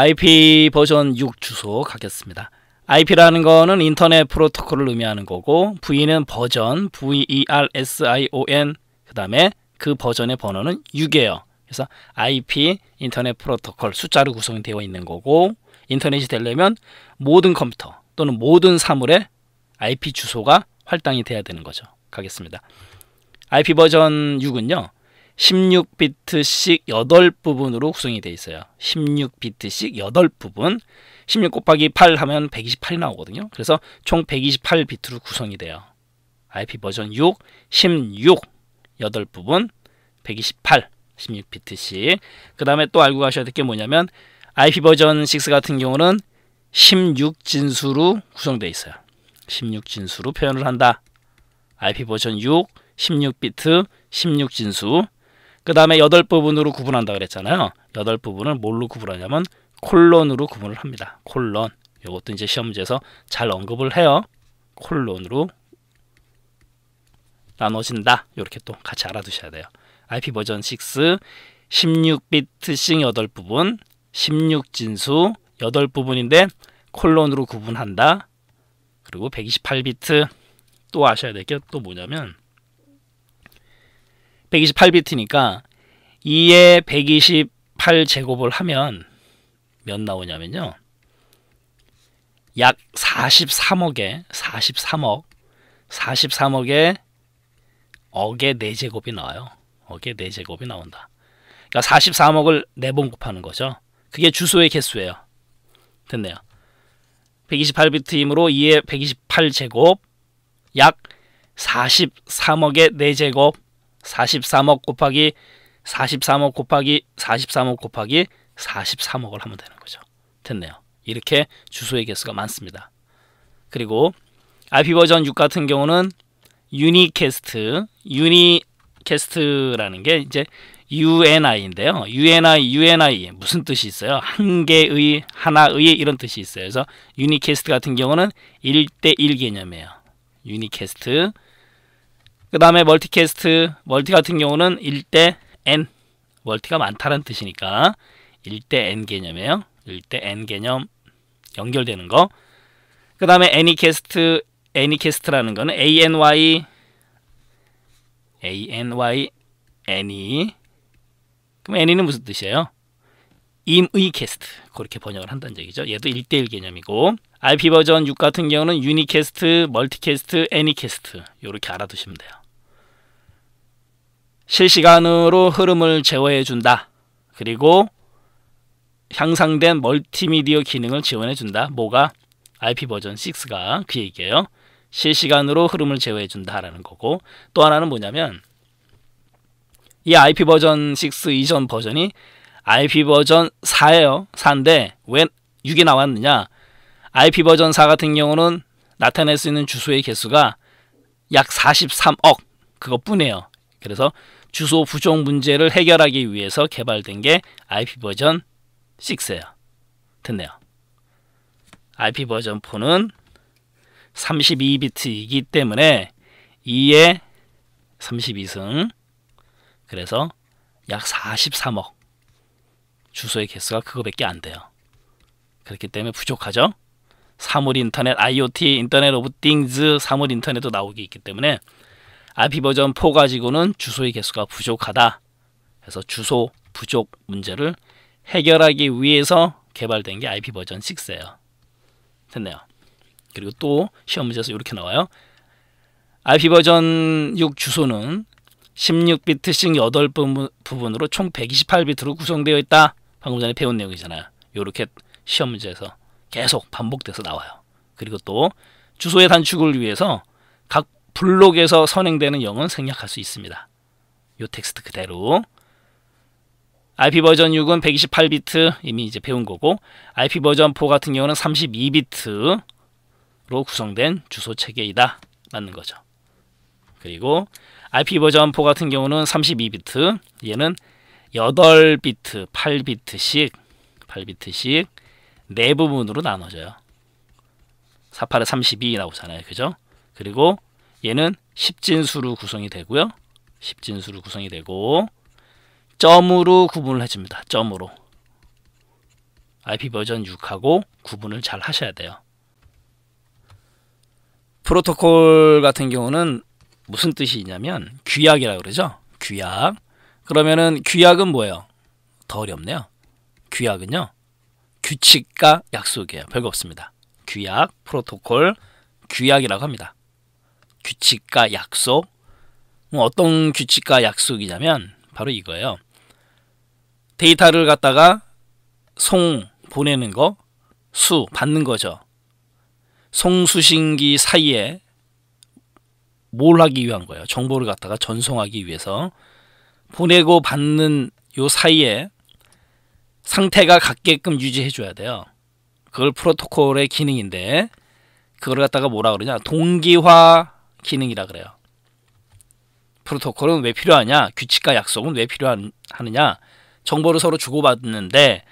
IP 버전 6 주소 가겠습니다. IP라는 거는 인터넷 프로토콜을 의미하는 거고 V는 버전, V-E-R-S-I-O-N 그 다음에 그 버전의 번호는 6이에요. 그래서 IP 인터넷 프로토콜 숫자로 구성 되어 있는 거고 인터넷이 되려면 모든 컴퓨터 또는 모든 사물에 IP 주소가 활당이 돼야 되는 거죠. 가겠습니다. IP 버전 6은요. 16비트씩 8부분으로 구성이 되어 있어요. 16비트씩 8부분 16 곱하기 8 하면 128이 나오거든요. 그래서 총 128비트로 구성이 돼요. IP 버전 6, 16, 8부분, 128, 16비트씩 그 다음에 또 알고 가셔야 될 게 뭐냐면 IP 버전 6 같은 경우는 16진수로 구성되어 있어요. 16진수로 표현을 한다. IP 버전 6, 16비트, 16진수 그 다음에 여덟 부분으로 구분한다 그랬잖아요. 여덟 부분을 뭘로 구분하냐면 콜론으로 구분을 합니다. 콜론. 이것도 이제 시험 지에서잘 언급을 해요. 콜론으로 나눠진다. 이렇게 또 같이 알아두셔야 돼요. IP 버전 6, 16비트씩 여덟 부분 16진수 여덟 부분인데 콜론으로 구분한다. 그리고 128비트 또 아셔야 될 게 또 뭐냐면 128비트니까 2에 128제곱을 하면 몇 나오냐면요. 약 43억에 43억 43억에 억의 4제곱이 나와요. 억의 4제곱이 나온다. 그러니까 43억을 4번 곱하는 거죠. 그게 주소의 개수예요. 됐네요. 128비트이므로 2에 128제곱 약 43억의 4제곱 43억 곱하기 43억 곱하기 43억 곱하기 43억을 하면 되는 거죠. 됐네요. 이렇게 주소의 개수가 많습니다. 그리고 IP 버전 6 같은 경우는 유니캐스트, 유니캐스트라는 게 이제 UNI인데요. UNI, UNI 무슨 뜻이 있어요? 한 개의, 하나의 이런 뜻이 있어요. 그래서 유니캐스트 같은 경우는 1대1 개념이에요. 유니캐스트 그 다음에 멀티캐스트 멀티 같은 경우는 1대 n 멀티가 많다는 뜻이니까 1대 n 개념이에요. 1대 n 개념 연결되는 거. 그 다음에 애니캐스트 애니캐스트라는 거는 any any any e. 그럼 애니는 무슨 뜻이에요? 임의 캐스트 그렇게 번역을 한다는 얘기죠. 얘도 1대1 개념이고 IP 버전 6 같은 경우는 유니캐스트, 멀티캐스트, 애니캐스트 이렇게 알아두시면 돼요. 실시간으로 흐름을 제어해 준다. 그리고 향상된 멀티미디어 기능을 지원해 준다. 뭐가 IP 버전 6가 그 얘기예요. 실시간으로 흐름을 제어해 준다라는 거고 또 하나는 뭐냐면 이 IP 버전 6 이전 버전이 IP 버전 4예요. 4인데 왜 6이 나왔느냐? IP 버전 4 같은 경우는 나타낼 수 있는 주소의 개수가 약 43억 그것뿐이에요. 그래서 주소 부족 문제를 해결하기 위해서 개발된 게 IP 버전 6예요. 됐네요. IP 버전 4는 32비트이기 때문에 2에 32승 그래서 약 43억 주소의 개수가 그거밖에 안 돼요. 그렇기 때문에 부족하죠. 사물 인터넷 IoT 인터넷 오브 띵즈 사물 인터넷도 나오기 있기 때문에 IP 버전 4 가지고는 주소의 개수가 부족하다. 그래서 주소 부족 문제를 해결하기 위해서 개발된 게 IP 버전 6예요. 됐네요. 그리고 또 시험 문제에서 이렇게 나와요. IP 버전 6 주소는 16비트씩 8분 부분으로 총 128비트로 구성되어 있다. 방금 전에 배운 내용이잖아요. 이렇게 시험 문제에서 계속 반복돼서 나와요. 그리고 또 주소의 단축을 위해서 블록에서 선행되는 영은 생략할 수 있습니다. 요 텍스트 그대로 IP 버전 6은 128비트 이미 이제 배운 거고 IP 버전 4 같은 경우는 32비트로 구성된 주소 체계이다 맞는 거죠. 그리고 IP 버전 4 같은 경우는 32비트 얘는 8비트, 8비트씩 8비트씩 네 부분으로 나눠져요. 48에 32 나오잖아요. 그죠? 그리고 얘는 십진수로 구성이 되고요. 십진수로 구성이 되고 점으로 구분을 해줍니다. 점으로. IP 버전 6하고 구분을 잘 하셔야 돼요. 프로토콜 같은 경우는 무슨 뜻이 있냐면 귀약이라고 그러죠. 귀약 그러면은 귀약은 뭐예요? 더 어렵네요. 귀약은요 규칙과 약속이에요. 별거 없습니다. 귀약 프로토콜, 귀약이라고 합니다. 규칙과 약속 뭐 어떤 규칙과 약속이냐면 바로 이거예요. 데이터를 갖다가 송 보내는 거, 수 받는 거죠. 송수신기 사이에 뭘 하기 위한 거예요. 정보를 갖다가 전송하기 위해서 보내고 받는 요 사이에 상태가 같게끔 유지해 줘야 돼요. 그걸 프로토콜의 기능인데 그걸 갖다가 뭐라 그러냐 동기화 기능이라 그래요. 프로토콜은 왜 필요하냐? 규칙과 약속은 왜 필요하느냐? 정보를 서로 주고받는데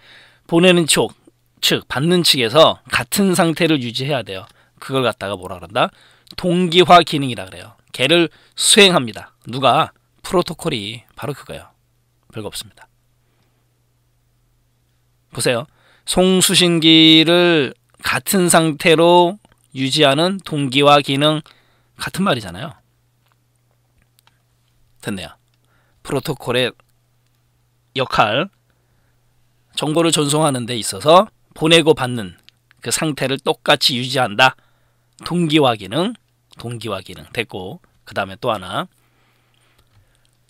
보내는 쪽, 즉 받는 측에서 같은 상태를 유지해야 돼요. 그걸 갖다가 뭐라 그런다? 동기화 기능이라 그래요. 걔를 수행합니다. 누가? 프로토콜이 바로 그거예요. 별거 없습니다. 보세요. 송수신기를 같은 상태로 유지하는 동기화 기능 같은 말이잖아요. 됐네요. 프로토콜의 역할, 정보를 전송하는 데 있어서 보내고 받는 그 상태를 똑같이 유지한다. 동기화 기능, 동기화 기능 됐고 그 다음에 또 하나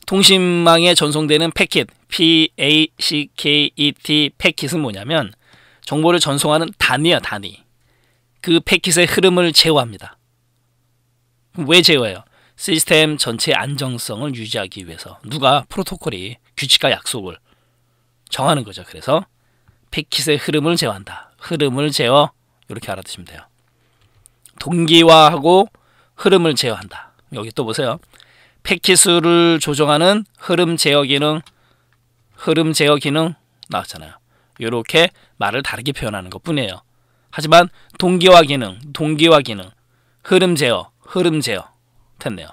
통신망에 전송되는 패킷 PACKET 패킷은 뭐냐면 정보를 전송하는 단위야 단위 그 패킷의 흐름을 제어합니다. 왜 제어해요? 시스템 전체 안정성을 유지하기 위해서 누가 프로토콜이 규칙과 약속을 정하는 거죠. 그래서 패킷의 흐름을 제어한다. 흐름을 제어 이렇게 알아두시면 돼요. 동기화하고 흐름을 제어한다. 여기 또 보세요. 패킷 수를 조정하는 흐름 제어 기능 흐름 제어 기능 나왔잖아요. 이렇게 말을 다르게 표현하는 것 뿐이에요. 하지만 동기화 기능, 동기화 기능, 흐름 제어 흐름 제어 됐네요.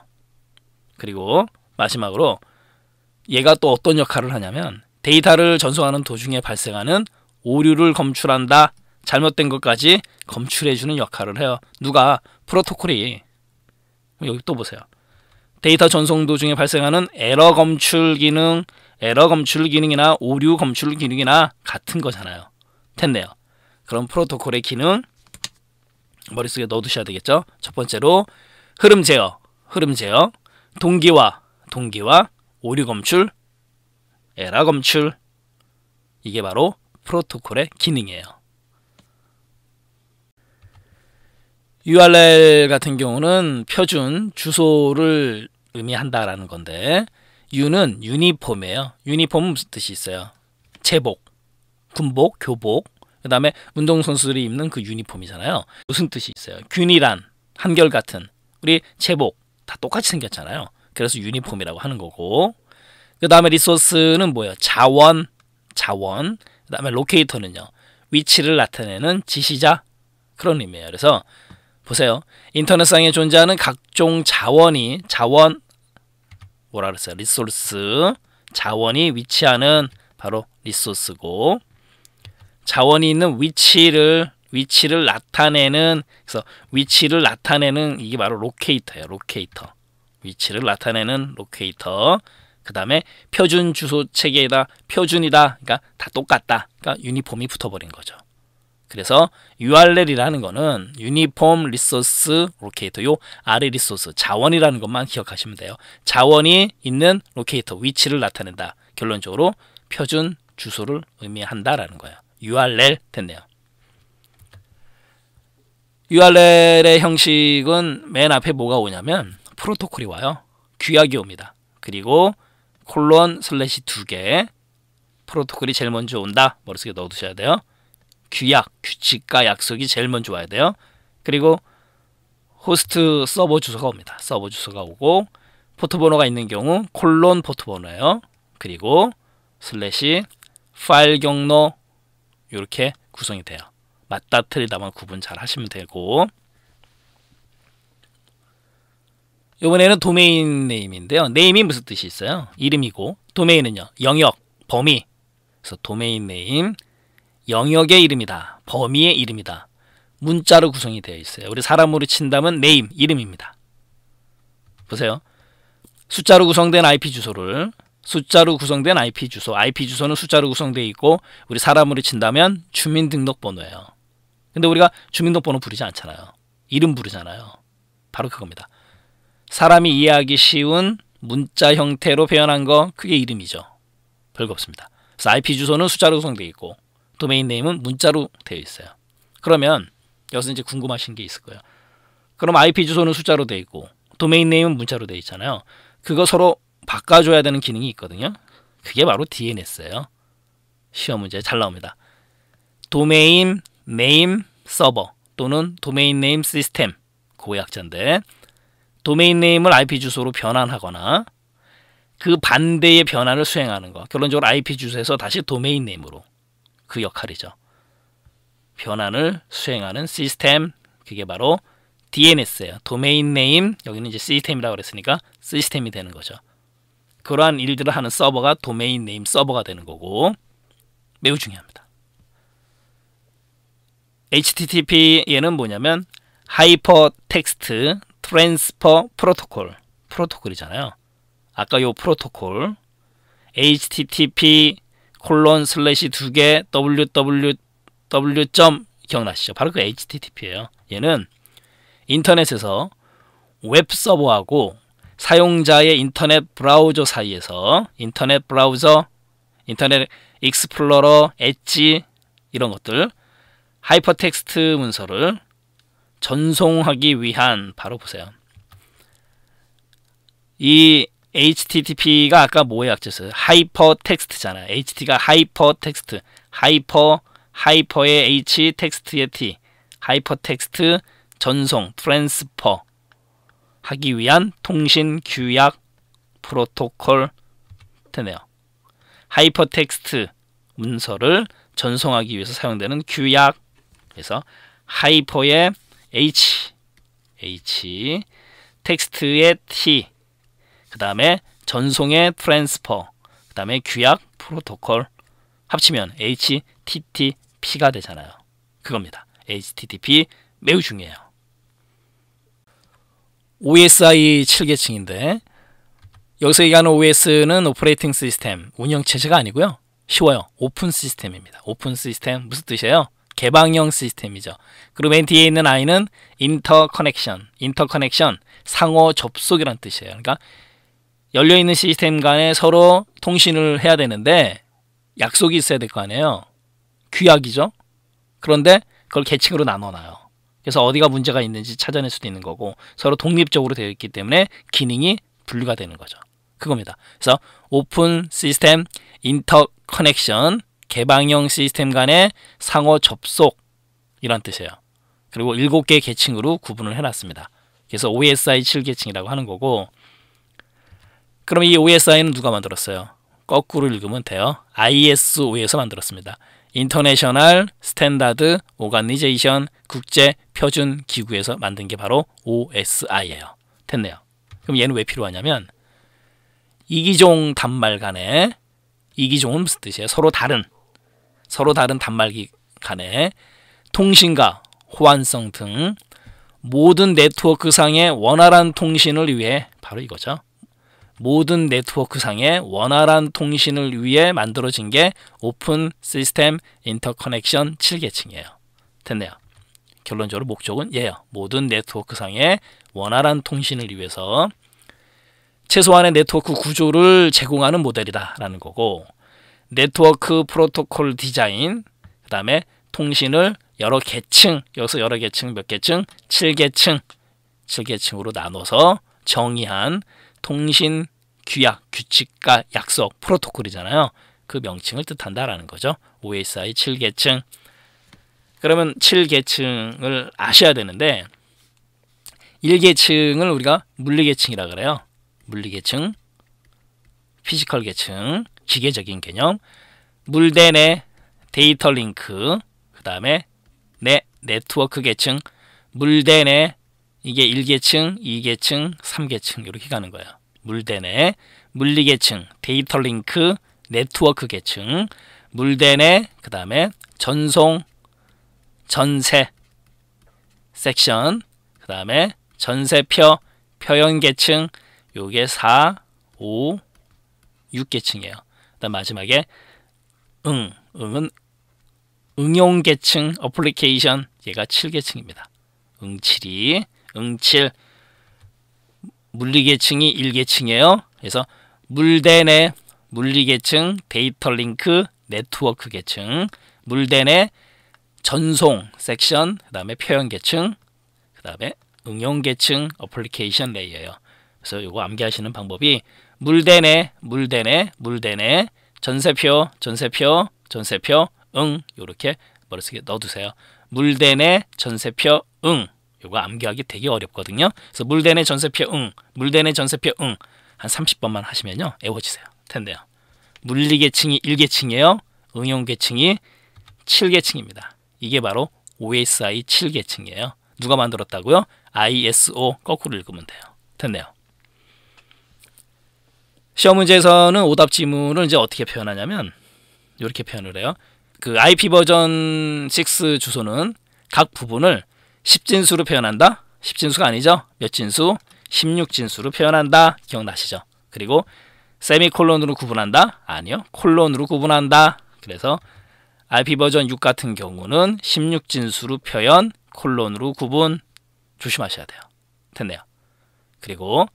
그리고 마지막으로 얘가 또 어떤 역할을 하냐면 데이터를 전송하는 도중에 발생하는 오류를 검출한다. 잘못된 것까지 검출해주는 역할을 해요. 누가 프로토콜이 여기 또 보세요. 데이터 전송 도중에 발생하는 에러 검출 기능, 에러 검출 기능이나 오류 검출 기능이나 같은 거잖아요. 됐네요. 그럼 프로토콜의 기능, 머릿속에 넣어두셔야 되겠죠. 첫 번째로 흐름 제어, 흐름 제어, 동기화, 동기화, 오류 검출, 에라 검출. 이게 바로 프로토콜의 기능이에요. URL 같은 경우는 표준 주소를 의미한다라는 건데 U는 유니폼이에요. 유니폼은 무슨 뜻이 있어요? 제복, 군복, 교복, 그 다음에 운동선수들이 입는 그 유니폼이잖아요. 무슨 뜻이 있어요? 균일한, 한결같은, 우리 체복 다 똑같이 생겼잖아요. 그래서 유니폼이라고 하는 거고 그 다음에 리소스는 뭐예요? 자원, 자원 그 다음에 로케이터는요. 위치를 나타내는 지시자 그런 의미예요. 그래서 보세요. 인터넷상에 존재하는 각종 자원이 자원 뭐라 그랬어요? 리소스 자원이 위치하는 바로 리소스고 자원이 있는 위치를 위치를 나타내는 그래서 위치를 나타내는 이게 바로 로케이터예요. 로케이터. 위치를 나타내는 로케이터. 그다음에 표준 주소 체계에다 표준이다. 그러니까 다 똑같다. 그러니까 유니폼이 붙어버린 거죠. 그래서 URL이라는 거는 유니폼 리소스 로케이터 요 아래 리소스 자원이라는 것만 기억하시면 돼요. 자원이 있는 로케이터 위치를 나타낸다. 결론적으로 표준 주소를 의미한다라는 거예요. URL 됐네요. URL의 형식은 맨 앞에 뭐가 오냐면 프로토콜이 와요. 귀하게 옵니다. 그리고 콜론 슬래시 두개 프로토콜이 제일 먼저 온다. 머릿속에 넣어두셔야 돼요. 규약, 규칙과 약속이 제일 먼저 와야 돼요. 그리고 호스트 서버 주소가 옵니다. 서버 주소가 오고 포트번호가 있는 경우 콜론 포트번호예요. 그리고 슬래시 파일 경로 이렇게 구성이 돼요. 맞다 틀리다만 구분 잘 하시면 되고 이번에는 도메인 네임인데요. 네임이 무슨 뜻이 있어요? 이름이고 도메인은요. 영역, 범위. 그래서 도메인 네임 영역의 이름이다. 범위의 이름이다. 문자로 구성이 되어 있어요. 우리 사람으로 친다면 네임, 이름입니다. 보세요. 숫자로 구성된 IP 주소를 숫자로 구성된 IP 주소, IP 주소는 숫자로 구성되어 있고 우리 사람으로 친다면 주민등록번호예요. 근데 우리가 주민등록번호 부르지 않잖아요. 이름 부르잖아요. 바로 그겁니다. 사람이 이해하기 쉬운 문자 형태로 표현한 거 그게 이름이죠. 별거 없습니다. 그래서 IP 주소는 숫자로 구성되어 있고 도메인 네임은 문자로 되어 있어요. 그러면 여기서 이제 궁금하신 게 있을 거예요. 그럼 IP 주소는 숫자로 되어 있고 도메인 네임은 문자로 되어 있잖아요. 그거 서로 바꿔줘야 되는 기능이 있거든요. 그게 바로 DNS예요. 시험 문제 잘 나옵니다. 도메인 네임 서버 또는 도메인 네임 시스템 고약자인데 그 도메인 네임을 IP 주소로 변환하거나 그 반대의 변환을 수행하는 거. 결론적으로 IP 주소에서 다시 도메인 네임으로 그 역할이죠. 변환을 수행하는 시스템 그게 바로 DNS예요. 도메인 네임 여기는 이제 시스템이라고 그랬으니까 시스템이 되는 거죠. 그러한 일들을 하는 서버가 도메인 네임 서버가 되는 거고 매우 중요합니다. HTTP 얘는 뭐냐면 하이퍼 텍스트 트랜스퍼 프로토콜 프로토콜이잖아요. 아까 요 프로토콜 http 콜론 슬래시 두 개 www 점 기억나시죠? 바로 그 http예요. 얘는 인터넷에서 웹 서버하고 사용자의 인터넷 브라우저 사이에서 인터넷 브라우저, 인터넷 익스플로러, 엣지 이런 것들 하이퍼텍스트 문서를 전송하기 위한 바로 보세요. 이 HTTP가 아까 뭐의 약자였어요? 하이퍼텍스트잖아요. HT가 하이퍼텍스트, 하이퍼, 하이퍼의 H, 텍스트의 T, 하이퍼텍스트 전송, 트랜스퍼 하기 위한 통신 규약 프로토콜 되네요. 하이퍼텍스트 문서를 전송하기 위해서 사용되는 규약 그래서 하이퍼의 H H 텍스트의 T 그 다음에 전송의 트랜스퍼 그 다음에 규약 프로토콜 합치면 HTTP가 되잖아요. 그겁니다. HTTP 매우 중요해요. OSI 7계층인데 여기서 얘기하는 OS는 오퍼레이팅 시스템, 운영체제가 아니고요. 쉬워요. 오픈 시스템입니다. 오픈 시스템 무슨 뜻이에요? 개방형 시스템이죠. 그리고 맨 뒤에 있는 I는 인터커넥션, 인터커넥션, 상호 접속이란 뜻이에요. 그러니까 열려있는 시스템 간에 서로 통신을 해야 되는데 약속이 있어야 될 거 아니에요. 규약이죠. 그런데 그걸 계층으로 나눠놔요. 그래서 어디가 문제가 있는지 찾아낼 수도 있는 거고 서로 독립적으로 되어 있기 때문에 기능이 분류가 되는 거죠. 그겁니다. 그래서 오픈 시스템 인터 커넥션 개방형 시스템 간의 상호 접속 이런 뜻이에요. 그리고 일곱 개 계층으로 구분을 해놨습니다. 그래서 OSI 7계층이라고 하는 거고 그럼 이 OSI는 누가 만들었어요? 거꾸로 읽으면 돼요. ISO에서 만들었습니다. 인터내셔널 스탠다드 오가니제이션 국제 표준 기구에서 만든 게 바로 OSI예요. 됐네요. 그럼 얘는 왜 필요하냐면 이기종 단말 간에 이기종은 무슨 뜻이에요? 서로 다른 서로 다른 단말기 간에 통신과 호환성 등 모든 네트워크상의 원활한 통신을 위해 바로 이거죠. 모든 네트워크상의 원활한 통신을 위해 만들어진 게 오픈 시스템 인터커넥션 7계층이에요. 됐네요. 결론적으로 목적은 얘예요. 모든 네트워크상의 원활한 통신을 위해서 최소한의 네트워크 구조를 제공하는 모델이다라는 거고 네트워크 프로토콜 디자인 그 다음에 통신을 여러 계층 여기서 여러 계층 몇 계층 7계층 7계층으로 나눠서 정의한 통신, 규약, 규칙과 약속, 프로토콜이잖아요. 그 명칭을 뜻한다라는 거죠. OSI 7계층. 그러면 7계층을 아셔야 되는데 1계층을 우리가 물리계층이라 그래요. 물리계층, 피지컬 계층, 기계적인 개념, 물대 내 데이터 링크, 그 다음에 내 네트워크 계층, 물대 내 이게 1계층, 2계층, 3계층 이렇게 가는 거예요. 물대내, 물리계층, 데이터 링크, 네트워크 계층, 물대내, 그 다음에 전송, 전세, 섹션, 그 다음에 전세표, 표현 계층, 요게 4, 5, 6계층이에요. 그 다음 마지막에 응, 응은 응용 계층, 어플리케이션, 얘가 7계층입니다. 응칠이 응칠 물리계층이 1계층이에요 그래서 물대내 물리계층, 데이터 링크, 네트워크 계층, 물대내 전송 섹션, 그 다음에 표현 계층, 그 다음에 응용 계층, 어플리케이션 레이어예요. 그래서 이거 암기하시는 방법이 물대내, 물대내, 물대내, 전세표, 전세표, 전세표, 응, 이렇게 머릿속에 넣어두세요. 물대내, 전세표, 응. 이거 암기하기 되게 어렵거든요. 그래서 물대내 전세표 응, 물대내 전세표 응. 한 30번만 하시면요. 애워지세요. 텐데요. 물리계층이 1계층이에요. 응용계층이 7계층입니다. 이게 바로 OSI 7계층이에요. 누가 만들었다고요? ISO 거꾸로 읽으면 돼요. 됐네요. 시험 문제에서는 오답 지문을 이제 어떻게 표현하냐면 이렇게 표현을 해요. 그 IP 버전 6 주소는 각 부분을 10진수로 표현한다. 10진수가 아니죠. 몇 진수? 16진수로 표현한다. 기억나시죠? 그리고 세미콜론으로 구분한다? 아니요. 콜론으로 구분한다. 그래서 IP 버전 6 같은 경우는 16진수로 표현, 콜론으로 구분 조심하셔야 돼요. 됐네요. 그리고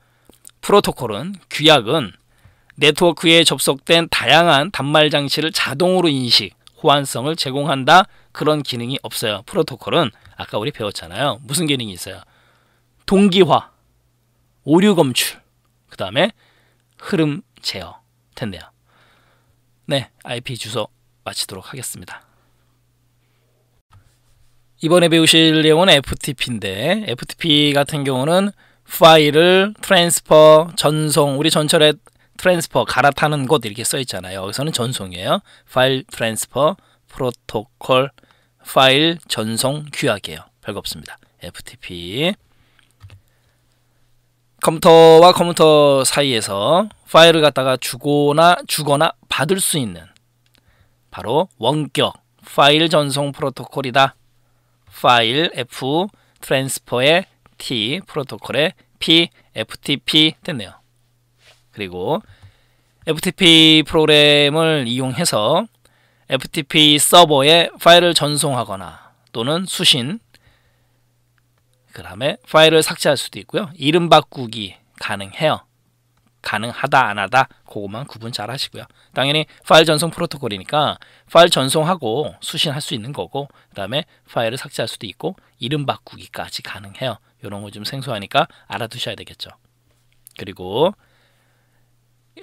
프로토콜은 규약은 네트워크에 접속된 다양한 단말 장치를 자동으로 인식, 호환성을 제공한다. 그런 기능이 없어요. 프로토콜은 아까 우리 배웠잖아요. 무슨 기능이 있어요? 동기화, 오류 검출, 그 다음에 흐름 제어 텐데요. 네, IP 주소 마치도록 하겠습니다. 이번에 배우실 내용은 FTP인데 FTP 같은 경우는 파일을 트랜스퍼, 전송, 우리 전철에 트랜스퍼 갈아타는 곳 이렇게 써 있잖아요. 여기서는 전송이에요. 파일 트랜스퍼 프로토콜 파일 전송 규약이에요. 별거 없습니다. FTP 컴퓨터와 컴퓨터 사이에서 파일을 갖다가 주거나 주거나 받을 수 있는 바로 원격 파일 전송 프로토콜이다. 파일 F 트랜스퍼의 T 프로토콜의 P FTP 됐네요. 그리고 FTP 프로그램을 이용해서 FTP 서버에 파일을 전송하거나 또는 수신 그 다음에 파일을 삭제할 수도 있고요. 이름 바꾸기 가능해요. 가능하다 안하다 그것만 구분 잘 하시고요. 당연히 파일 전송 프로토콜이니까 파일 전송하고 수신할 수 있는 거고 그 다음에 파일을 삭제할 수도 있고 이름 바꾸기까지 가능해요. 이런 거 좀 생소하니까 알아두셔야 되겠죠. 그리고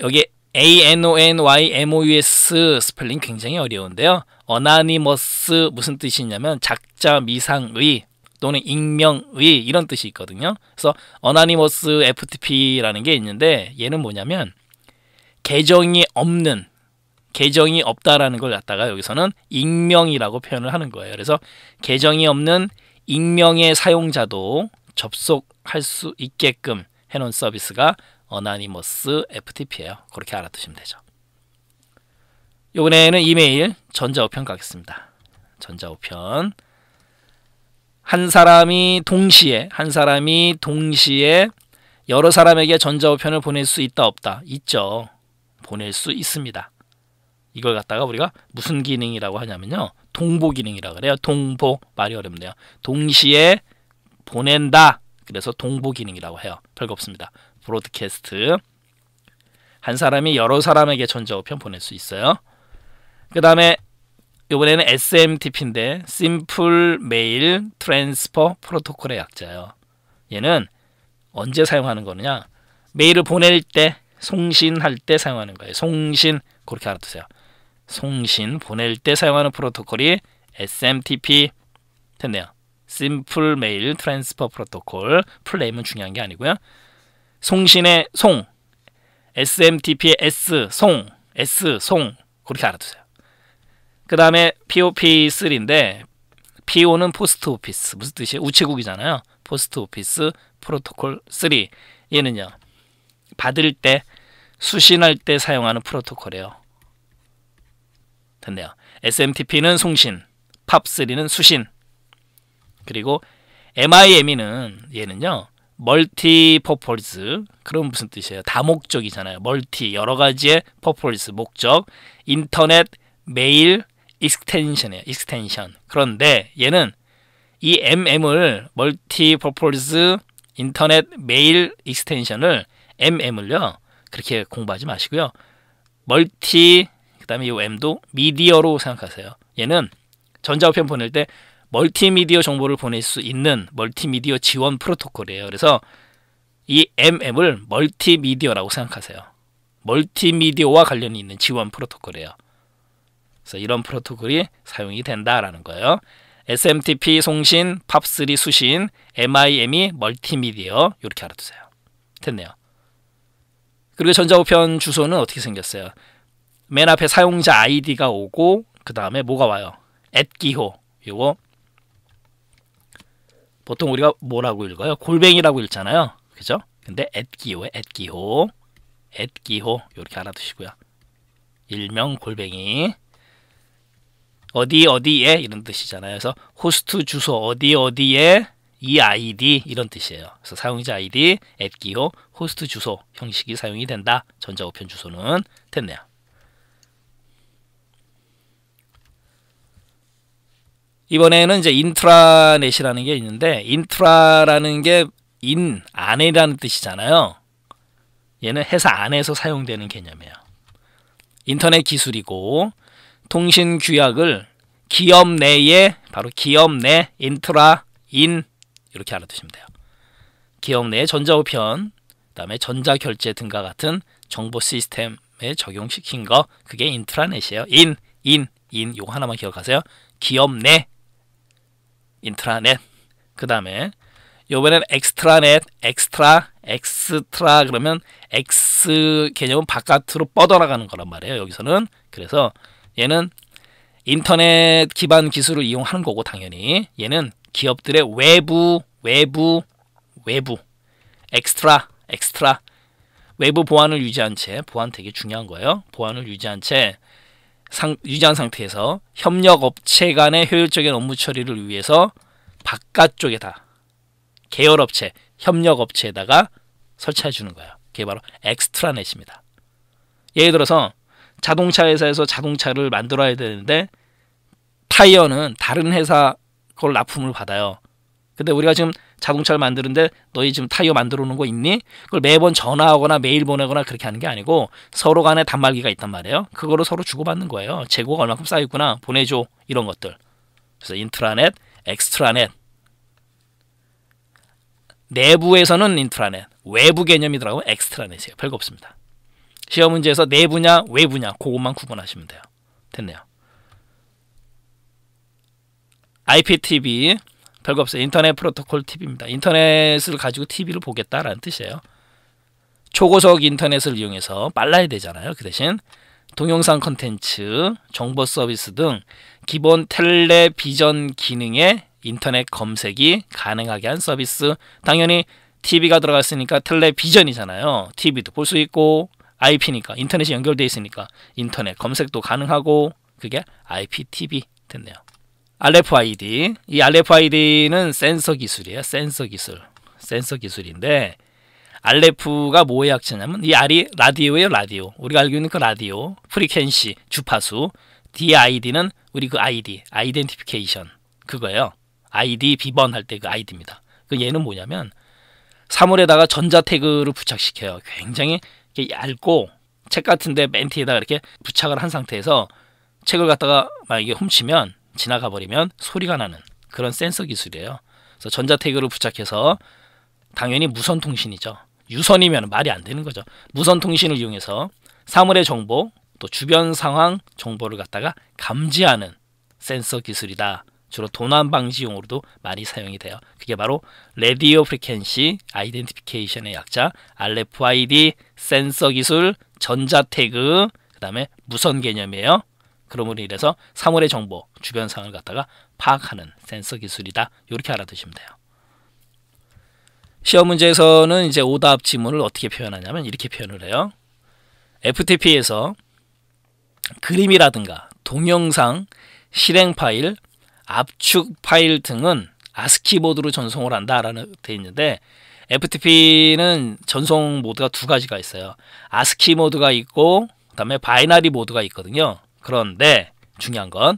여기 ANONYMOUS 스펠링 굉장히 어려운데요. anonymous 무슨 뜻이냐면 작자 미상의 또는 익명의 이런 뜻이 있거든요. 그래서 anonymous FTP라는 게 있는데 얘는 뭐냐면 계정이 없는 계정이 없다라는 걸 갖다가 여기서는 익명이라고 표현을 하는 거예요. 그래서 계정이 없는 익명의 사용자도 접속할 수 있게끔 해놓은 서비스가 어나니머스 FTP예요. 그렇게 알아두시면 되죠. 요번에는 이메일 전자우편 가겠습니다. 전자우편 한 사람이 동시에 한 사람이 동시에 여러 사람에게 전자우편을 보낼 수 있다 없다 있죠. 보낼 수 있습니다. 이걸 갖다가 우리가 무슨 기능이라고 하냐면요. 동보 기능이라고 그래요. 동보 말이 어렵네요. 동시에 보낸다. 그래서 동보 기능이라고 해요. 별거 없습니다. 브로드캐스트 한 사람이 여러 사람에게 전자우편 보낼 수 있어요. 그 다음에 이번에는 SMTP인데 심플 메일 트랜스퍼 프로토콜의 약자예요. 얘는 언제 사용하는 거냐 메일을 보낼 때, 송신할 때 사용하는 거예요. 송신 그렇게 알아두세요. 송신 보낼 때 사용하는 프로토콜이 SMTP 됐네요 심플 메일 트랜스퍼 프로토콜 a n 플레임은 중요한 게 아니고요. 송신의 송, SMTP의 S, 송, S, 송 그렇게 알아두세요. 그 다음에 POP3인데 PO는 포스트 오피스 무슨 뜻이에요? 우체국이잖아요. 포스트 오피스 프로토콜 3 얘는요. 받을 때 수신할 때 사용하는 프로토콜이에요. 됐네요. SMTP는 송신, POP3는 수신 그리고 MIME는 얘는요. 멀티 퍼포리스 그런 무슨 뜻이에요? 다목적이잖아요. 멀티 여러 가지의 퍼포리스 목적 인터넷 메일 익스텐션이에요. 익스텐션. 그런데 얘는 이 MM을 멀티 퍼포리스 인터넷 메일 익스텐션을 MM을요. 그렇게 공부하지 마시고요. 멀티 그다음에 이 M도 미디어로 생각하세요. 얘는 전자우편 보낼 때 멀티미디어 정보를 보낼 수 있는 멀티미디어 지원 프로토콜이에요. 그래서 이 MM을 멀티미디어라고 생각하세요. 멀티미디어와 관련이 있는 지원 프로토콜이에요. 그래서 이런 프로토콜이 사용이 된다라는 거예요. SMTP 송신, 팝3 수신, MIM이 멀티미디어 이렇게 알아두세요. 됐네요. 그리고 전자우편 주소는 어떻게 생겼어요? 맨 앞에 사용자 아이디가 오고 그 다음에 뭐가 와요? @기호 요거 보통 우리가 뭐라고 읽어요? 골뱅이라고 읽잖아요. 그죠? 근데 앳기호에 앳기호 앳기호 이렇게 알아두시고요. 일명 골뱅이 어디 어디에 이런 뜻이잖아요. 그래서 호스트 주소 어디 어디에 이 아이디 이런 뜻이에요. 그래서 사용자 아이디 앳기호 호스트 주소 형식이 사용이 된다. 전자우편 주소는 됐네요. 이번에는 이제 인트라넷이라는 게 있는데 인트라라는 게 인, 안에라는 뜻이잖아요. 얘는 회사 안에서 사용되는 개념이에요. 인터넷 기술이고 통신 규약을 기업 내에 바로 기업 내 인트라 인 이렇게 알아두시면 돼요. 기업 내 전자우편 그다음에 전자결제 등과 같은 정보 시스템에 적용시킨 거 그게 인트라넷이에요. 인, 인, 인 요거 하나만 기억하세요. 기업 내 인트라넷 그 다음에 요번엔 엑스트라넷 엑스트라 엑스트라 그러면 엑스 개념은 바깥으로 뻗어나가는 거란 말이에요 여기서는 그래서 얘는 인터넷 기반 기술을 이용하는 거고 당연히 얘는 기업들의 외부 외부 외부 엑스트라 엑스트라 외부 보안을 유지한 채 보안 되게 중요한 거예요 보안을 유지한 채 상, 유지한 상태에서 협력업체 간의 효율적인 업무 처리를 위해서 바깥쪽에다 계열업체, 협력업체에다가 설치해 주는 거예요. 그게 바로 엑스트라넷입니다. 예를 들어서 자동차 회사에서 자동차를 만들어야 되는데 타이어는 다른 회사 걸 납품을 받아요. 근데 우리가 지금 자동차를 만드는데 너희 지금 타이어 만들어 놓은 거 있니? 그걸 매번 전화하거나 메일 보내거나 그렇게 하는 게 아니고 서로 간에 단말기가 있단 말이에요. 그거를 서로 주고받는 거예요. 재고가 얼마큼 쌓였구나. 보내줘. 이런 것들. 그래서 인트라넷, 엑스트라넷. 내부에서는 인트라넷, 외부 개념이더라고요. 엑스트라넷이에요. 별거 없습니다. 시험 문제에서 내부냐, 외부냐 그것만 구분하시면 돼요. 됐네요. IPTV 별거 없어요. 인터넷 프로토콜 TV입니다. 인터넷을 가지고 TV를 보겠다라는 뜻이에요. 초고속 인터넷을 이용해서 빨라야 되잖아요. 그 대신 동영상 컨텐츠, 정보 서비스 등 기본 텔레비전 기능의 인터넷 검색이 가능하게 한 서비스. 당연히 TV가 들어갔으니까 텔레비전이잖아요. TV도 볼 수 있고 IP니까 인터넷이 연결돼 있으니까 인터넷 검색도 가능하고 그게 IPTV 됐네요. RFID. 이 RFID는 센서 기술이에요. 센서 기술. 센서 기술인데 RF가 뭐의 약자냐면 이 R이 라디오예요. 라디오. 우리가 알고 있는 그 라디오. 프리퀀시, 주파수. DID는 우리 그 ID, 아이덴티피케이션. 그거예요. ID 비번 할 때 그 ID입니다. 그 얘는 뭐냐면 사물에다가 전자 태그를 부착시켜요. 굉장히 얇고 책 같은데 멘티에다가 이렇게 부착을 한 상태에서 책을 갖다가 만약에 훔치면 지나가 버리면 소리가 나는 그런 센서 기술이에요. 그래서 전자태그를 부착해서 당연히 무선 통신이죠. 유선이면 말이 안 되는 거죠. 무선 통신을 이용해서 사물의 정보 또 주변 상황 정보를 갖다가 감지하는 센서 기술이다. 주로 도난 방지용으로도 많이 사용이 돼요. 그게 바로 레디오 프리퀀시 아이덴티피케이션의 약자 RFID 센서 기술 전자태그 그 다음에 무선 개념이에요. 그러므로 이래서 사물의 정보, 주변 상을 갖다가 파악하는 센서 기술이다. 이렇게 알아두시면 돼요. 시험 문제에서는 이제 오답 지문을 어떻게 표현하냐면 이렇게 표현을 해요. FTP에서 그림이라든가 동영상, 실행 파일, 압축 파일 등은 아스키 모드로 전송을 한다라는 돼 있는데 FTP는 전송 모드가 두 가지가 있어요. 아스키 모드가 있고 그다음에 바이너리 모드가 있거든요. 그런데 중요한 건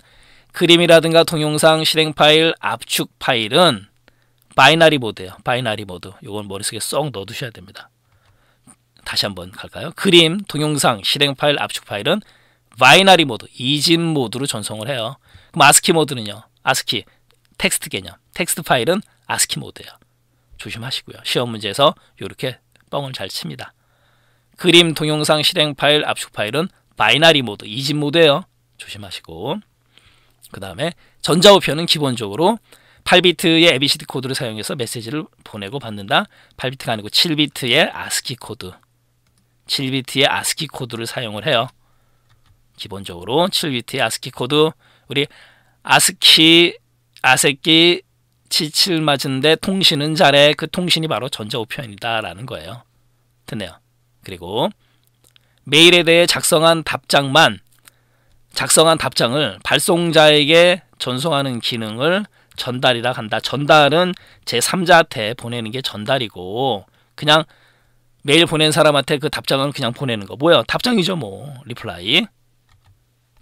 그림이라든가 동영상 실행 파일, 압축 파일은 바이너리 모드예요. 바이너리 모드. 요건 머릿속에 쏙 넣어두셔야 됩니다. 다시 한번 갈까요? 그림, 동영상, 실행 파일, 압축 파일은 바이너리 모드, 이진 모드로 전송을 해요. 그럼 아스키 모드는요? 아스키, 텍스트 개념. 텍스트 파일은 아스키 모드예요. 조심하시고요. 시험 문제에서 이렇게 뻥을 잘 칩니다. 그림, 동영상, 실행 파일, 압축 파일은 바이나리 모드, 이집 모드예요. 조심하시고 그 다음에 전자우표는 기본적으로 8비트의 ABCD 코드를 사용해서 메시지를 보내고 받는다. 8비트가 아니고 7비트의 ASCII 코드 7비트의 ASCII 코드를 사용을 해요. 기본적으로 7비트의 ASCII 코드 우리 ASCII, 아세끼, 치칠 맞은데 통신은 잘해. 그 통신이 바로 전자우표입니다라는 거예요. 됐네요. 그리고 메일에 대해 작성한 답장만 작성한 답장을 발송자에게 전송하는 기능을 전달이라 한다. 전달은 제3자한테 보내는 게 전달이고 그냥 메일 보낸 사람한테 그 답장은 그냥 보내는 거. 뭐야? 답장이죠, 뭐. 리플라이.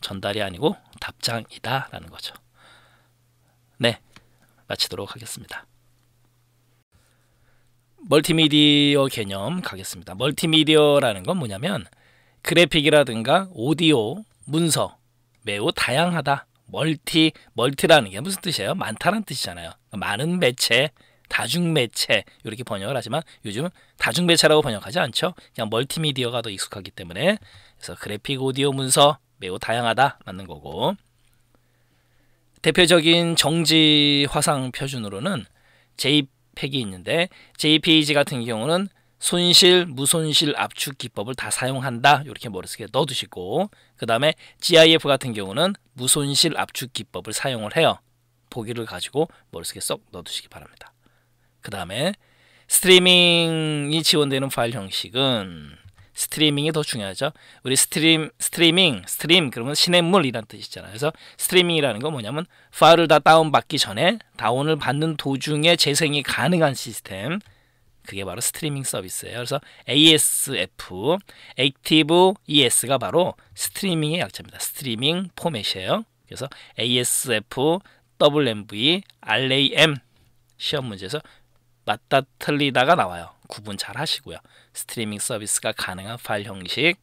전달이 아니고 답장이다 라는 거죠. 네. 마치도록 하겠습니다. 멀티미디어 개념 가겠습니다. 멀티미디어라는 건 뭐냐면 그래픽이라든가 오디오, 문서 매우 다양하다. 멀티, 멀티라는 게 무슨 뜻이에요? 많다는 뜻이잖아요. 많은 매체, 다중 매체 이렇게 번역을 하지만 요즘은 다중 매체라고 번역하지 않죠. 그냥 멀티미디어가 더 익숙하기 때문에 그래서 그래픽, 오디오, 문서 매우 다양하다 맞는 거고 대표적인 정지 화상 표준으로는 JPEG이 있는데 JPEG 같은 경우는 손실, 무손실 압축 기법을 다 사용한다. 이렇게 머릿속에 넣어두시고 그 다음에 GIF 같은 경우는 무손실 압축 기법을 사용을 해요. 보기를 가지고 머릿속에 쏙 넣어두시기 바랍니다. 그 다음에 스트리밍이 지원되는 파일 형식은 스트리밍이 더 중요하죠. 우리 스트림, 스트리밍, 스트림 그러면 시냇물이란 뜻이잖아요. 그래서 스트리밍이라는 건 뭐냐면 파일을 다 다운받기 전에 다운을 받는 도중에 재생이 가능한 시스템 그게 바로 스트리밍 서비스예요. 그래서 ASF, Active ES가 바로 스트리밍의 약자입니다. 스트리밍 포맷이에요. 그래서 ASF, WMV, RAM 시험 문제에서 맞다 틀리다가 나와요. 구분 잘 하시고요. 스트리밍 서비스가 가능한 파일 형식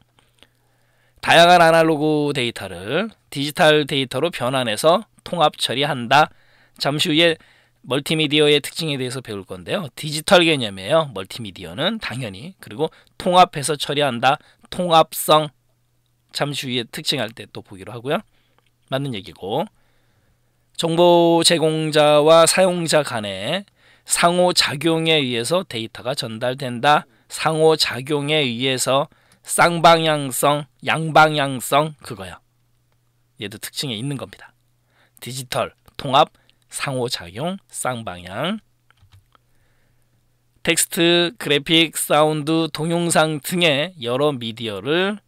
다양한 아날로그 데이터를 디지털 데이터로 변환해서 통합 처리한다. 잠시 후에 멀티미디어의 특징에 대해서 배울 건데요. 디지털 개념이에요. 멀티미디어는 당연히 그리고 통합해서 처리한다. 통합성 잠시 후에 특징할 때 또 보기로 하고요. 맞는 얘기고 정보 제공자와 사용자 간의 상호작용에 의해서 데이터가 전달된다. 상호작용에 의해서 쌍방향성, 양방향성 그거야 얘도 특징에 있는 겁니다. 디지털, 통합, 상호작용, 쌍방향 텍스트, 그래픽, 사운드, 동영상 등의 여러 미디어를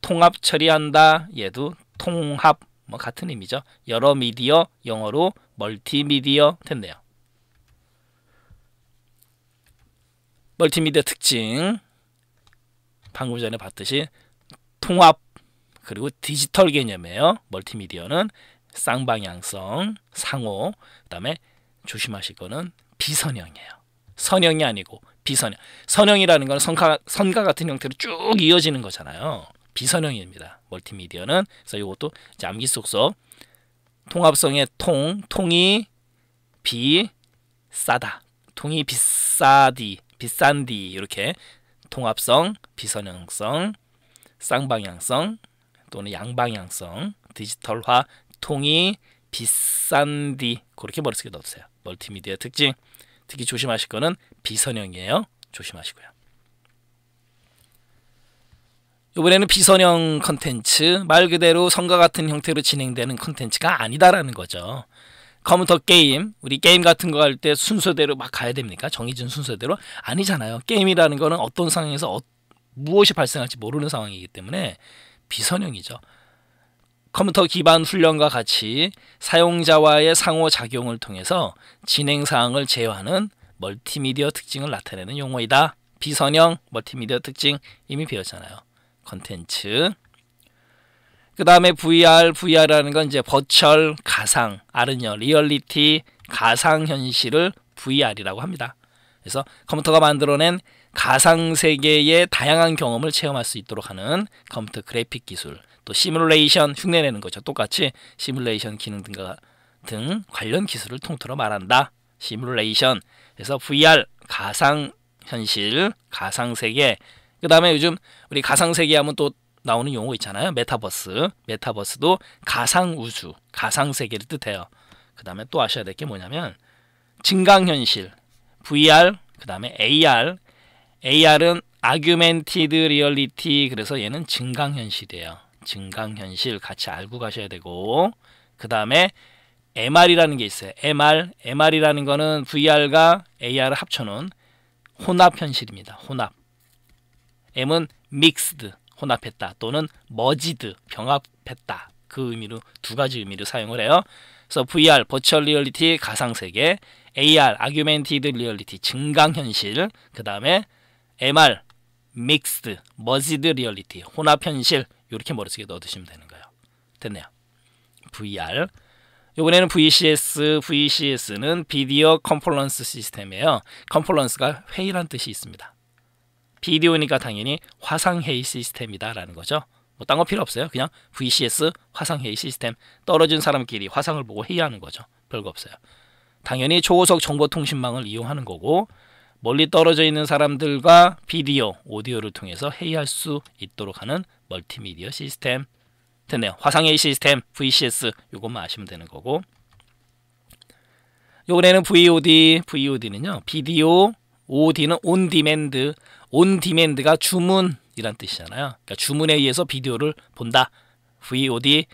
통합 처리한다. 얘도 통합 뭐 같은 의미죠. 여러 미디어 영어로 멀티미디어 됐네요. 멀티미디어 특징 방금 전에 봤듯이 통합 그리고 디지털 개념이에요. 멀티미디어는 쌍방향성, 상호, 그다음에 조심하실 거는 비선형이에요. 선형이 아니고 비선형. 선형이라는 건 선가, 선가 같은 형태로 쭉 이어지는 거잖아요. 비선형입니다. 멀티미디어는 그래서 이것도 암기 속속 통합성의 통, 통이 비, 싸다. 통이 비싸디, 비싼디 이렇게 통합성, 비선형성, 쌍방향성 또는 양방향성, 디지털화, 통이 비싼디 그렇게 머릿속에 넣으세요 멀티미디어 특징 특히 조심하실 거는 비선형이에요. 조심하시고요. 이번에는 비선형 컨텐츠 말 그대로 성과 같은 형태로 진행되는 컨텐츠가 아니다라는 거죠. 컴퓨터 게임 우리 게임 같은 거 할 때 순서대로 막 가야 됩니까? 정해진 순서대로 아니잖아요. 게임이라는 거는 어떤 상황에서 어, 무엇이 발생할지 모르는 상황이기 때문에 비선형이죠. 컴퓨터 기반 훈련과 같이 사용자와의 상호작용을 통해서 진행사항을 제어하는 멀티미디어 특징을 나타내는 용어이다. 비선형 멀티미디어 특징 이미 배웠잖아요. 컨텐츠 그 다음에 VR, VR이라는 건 이제 버철, 가상, 아르녀, 리얼리티, 가상현실을 VR이라고 합니다. 그래서 컴퓨터가 만들어낸 가상세계의 다양한 경험을 체험할 수 있도록 하는 컴퓨터 그래픽 기술 또 시뮬레이션 흉내내는 거죠. 똑같이 시뮬레이션 기능 등과 등 관련 기술을 통틀어 말한다. 시뮬레이션 그래서 VR 가상 현실 가상 세계 그 다음에 요즘 우리 가상 세계 하면 또 나오는 용어 있잖아요. 메타버스 메타버스도 가상 우주 가상 세계를 뜻해요. 그 다음에 또 아셔야 될 게 뭐냐면 증강현실 VR 그 다음에 AR AR은 아규멘티드 리얼리티 그래서 얘는 증강현실이에요. 증강현실 같이 알고 가셔야 되고 그 다음에 MR이라는 게 있어요. MR, MR이라는 거는 VR과 AR을 합쳐놓은 혼합현실입니다. 혼합. M은 믹스드, 혼합했다 또는 머지드, 병합했다. 그 의미로 두 가지 의미로 사용을 해요. 그래서 VR, 버추얼 리얼리티, 가상세계, AR, 아규멘티드 리얼리티, 증강현실, 그 다음에 MR, 믹스드, 머지드 리얼리티, 혼합현실, 이렇게 머릿속에 넣어두시면 되는 거예요. 됐네요. VR 요번에는 VCS, VCS는 비디오 컴플런스 시스템이에요. 컴플런스가 회의란 뜻이 있습니다. 비디오니까 당연히 화상회의 시스템이다라는 거죠. 뭐 딴 거 필요 없어요. 그냥 VCS 화상회의 시스템 떨어진 사람끼리 화상을 보고 회의하는 거죠. 별거 없어요. 당연히 초고속 정보통신망을 이용하는 거고 멀리 떨어져 있는 사람들과 비디오, 오디오를 통해서 회의할 수 있도록 하는 멀티미디어 시스템 됐네요. 화상회의 시스템 VCS 이것만 아시면 되는 거고 요번에는 VOD, VOD는요. 비디오, OD는 온 디맨드, 온 디맨드가 주문이란 뜻이잖아요. 그러니까 주문에 의해서 비디오를 본다. VOD,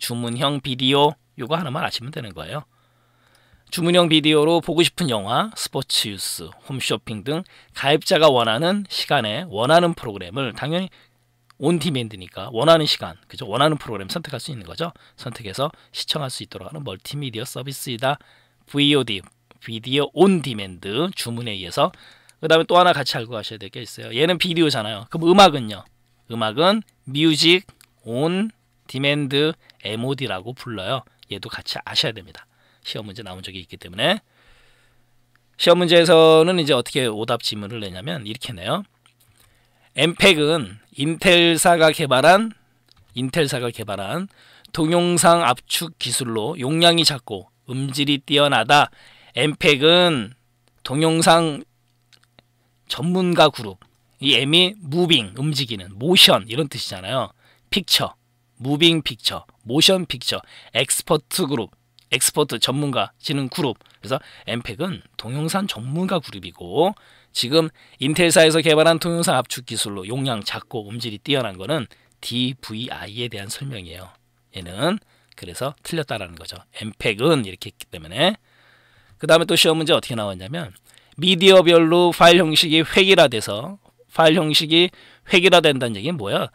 주문형 비디오 요거 하나만 아시면 되는 거예요. 주문형 비디오로 보고 싶은 영화, 스포츠 뉴스, 홈쇼핑 등 가입자가 원하는 시간에 원하는 프로그램을 당연히 온 디맨드니까 원하는 시간, 그죠? 원하는 프로그램 선택할 수 있는 거죠. 선택해서 시청할 수 있도록 하는 멀티미디어 서비스이다. VOD, 비디오 온 디맨드 주문에 의해서 그 다음에 또 하나 같이 알고 가셔야 될 게 있어요. 얘는 비디오잖아요. 그럼 음악은요? 음악은 뮤직 온 디맨드 MOD라고 불러요. 얘도 같이 아셔야 됩니다. 시험 문제 나온 적이 있기 때문에 시험 문제에서는 이제 어떻게 오답 지문을 내냐면 이렇게 내요. 엠펙은 인텔사가 개발한 인텔사가 개발한 동영상 압축 기술로 용량이 작고 음질이 뛰어나다. 엠펙은 동영상 전문가 그룹. 이 M이 무빙, 움직이는, 모션 이런 뜻이잖아요. 픽처, 무빙 픽처, 모션 픽처, 엑스퍼트 그룹 엑스퍼트 전문가 지능 그룹. 그래서 엠팩은 동영상 전문가 그룹이고 지금 인텔사에서 개발한 동영상 압축 기술로 용량 작고 음질이 뛰어난 거는 DVI에 대한 설명이에요. 얘는 그래서 틀렸다라는 거죠. 엠팩은 이렇게 했기 때문에 그 다음에 또 시험 문제 어떻게 나왔냐면 미디어별로 파일 형식이 획일화돼서 파일 형식이 획일화된다는 얘기는 뭐야?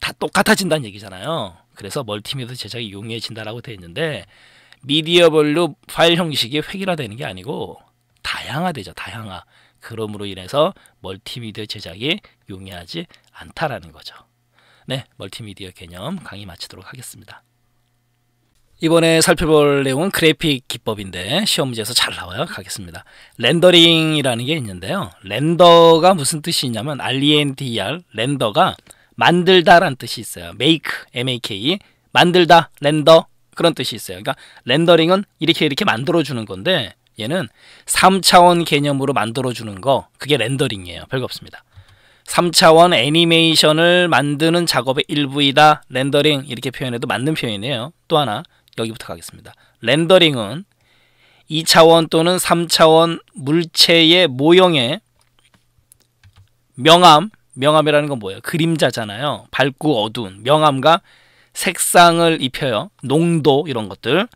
다 똑같아진다는 얘기잖아요. 그래서 멀티미디어 제작이 용이해진다라고 되어 있는데 미디어별로 파일 형식이 획일화되는 게 아니고 다양화되죠. 다양화. 그러므로 인해서 멀티미디어 제작이 용이하지 않다라는 거죠. 네, 멀티미디어 개념 강의 마치도록 하겠습니다. 이번에 살펴볼 내용은 그래픽 기법인데 시험 문제에서 잘 나와요. 가겠습니다. 렌더링이라는 게 있는데요. 렌더가 무슨 뜻이냐면 있 e e RENDER 렌더가 만들다라는 뜻이 있어요. make, m a k e, 만들다, 렌더 그런 뜻이 있어요. 그러니까 렌더링은 이렇게 이렇게 만들어주는 건데 얘는 3차원 개념으로 만들어주는 거 그게 렌더링이에요. 별거 없습니다. 3차원 애니메이션을 만드는 작업의 일부이다. 렌더링 이렇게 표현해도 맞는 표현이에요. 또 하나 여기부터 가겠습니다. 렌더링은 2차원 또는 3차원 물체의 모형에 명암, 명암이라는 건 뭐예요? 그림자잖아요. 밝고 어두운 명암과 색상을 입혀요. 농도 이런 것들.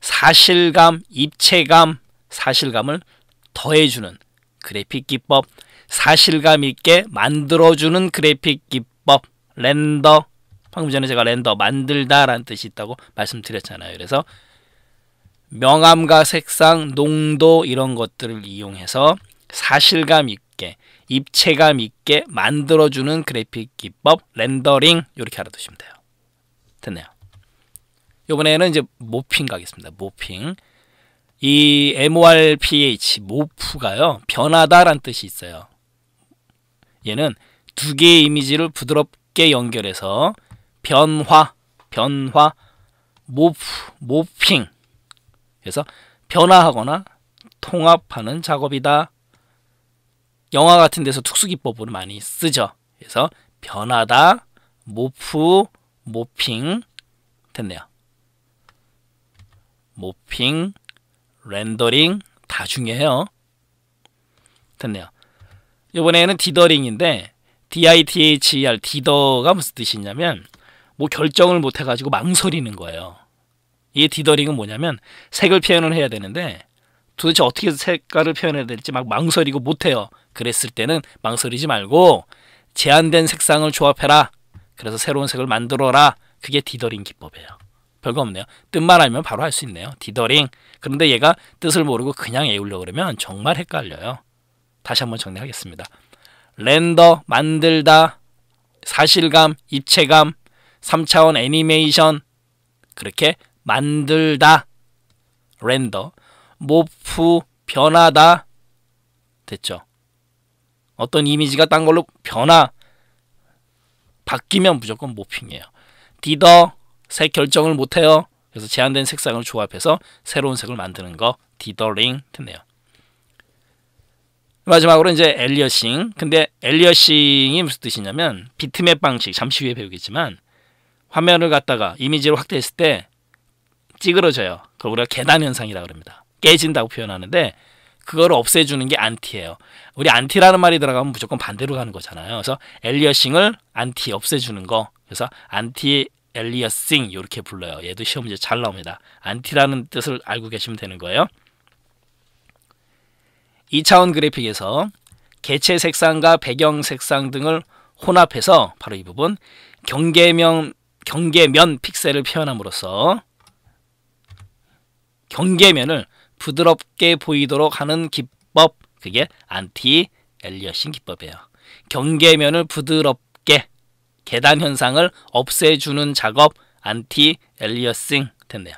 사실감, 입체감, 사실감을 더해주는 그래픽 기법. 사실감 있게 만들어주는 그래픽 기법. 렌더. 방금 전에 제가 렌더 만들다라는 뜻이 있다고 말씀드렸잖아요. 그래서 명암과 색상, 농도 이런 것들을 이용해서 사실감 있게, 입체감 있게 만들어주는 그래픽 기법, 렌더링 이렇게 알아두시면 돼요. 됐네요. 이번에는 이제 모핑 가겠습니다. 모핑. 이 MORPH, 모프가요. 변하다란 뜻이 있어요. 얘는 두 개의 이미지를 부드럽게 연결해서 변화, 변화, 모프, 모핑. 그래서 변화하거나 통합하는 작업이다. 영화 같은 데서 특수기법으로 많이 쓰죠. 그래서 변하다, 모프, 모핑 됐네요. 모핑, 렌더링 다 중요해요. 됐네요. 이번에는 디더링인데 DITHER 디더가 무슨 뜻이냐면 뭐 결정을 못 해가지고 망설이는 거예요. 이 디더링은 뭐냐면 색을 표현을 해야 되는데 도대체 어떻게 색깔을 표현해야 될지 막 망설이고 못해요. 그랬을 때는 망설이지 말고 제한된 색상을 조합해라. 그래서 새로운 색을 만들어라. 그게 디더링 기법이에요. 별거 없네요. 뜻만 알면 바로 할 수 있네요. 디더링. 그런데 얘가 뜻을 모르고 그냥 외우려고 그러면 정말 헷갈려요. 다시 한번 정리하겠습니다. 렌더, 만들다, 사실감, 입체감, 3차원 애니메이션 그렇게 만들다, 렌더, 모프, 변하다 됐죠. 어떤 이미지가 딴 걸로 변화, 바뀌면 무조건 모핑이에요. 디더 색 결정을 못해요. 그래서 제한된 색상을 조합해서 새로운 색을 만드는 거 디더링 됐네요. 마지막으로 이제 엘리어싱. 근데 엘리어싱이 무슨 뜻이냐면 비트맵 방식 잠시 후에 배우겠지만 화면을 갖다가 이미지로 확대했을 때 찌그러져요. 그걸 우리가 계단 현상이라고 합니다. 깨진다고 표현하는데 그걸 없애주는 게 안티예요. 우리 안티라는 말이 들어가면 무조건 반대로 가는 거잖아요. 그래서 엘리어싱을 안티 없애주는 거. 그래서 안티 엘리어싱 이렇게 불러요. 얘도 시험 문제 잘 나옵니다. 안티라는 뜻을 알고 계시면 되는 거예요. 2차원 그래픽에서 개체 색상과 배경 색상 등을 혼합해서 바로 이 부분 경계면 경계면 픽셀을 표현함으로써 경계면을 부드럽게 보이도록 하는 기법 그게 안티 엘리어싱 기법이에요. 경계면을 부드럽게 계단 현상을 없애주는 작업 안티 엘리어싱 됐네요.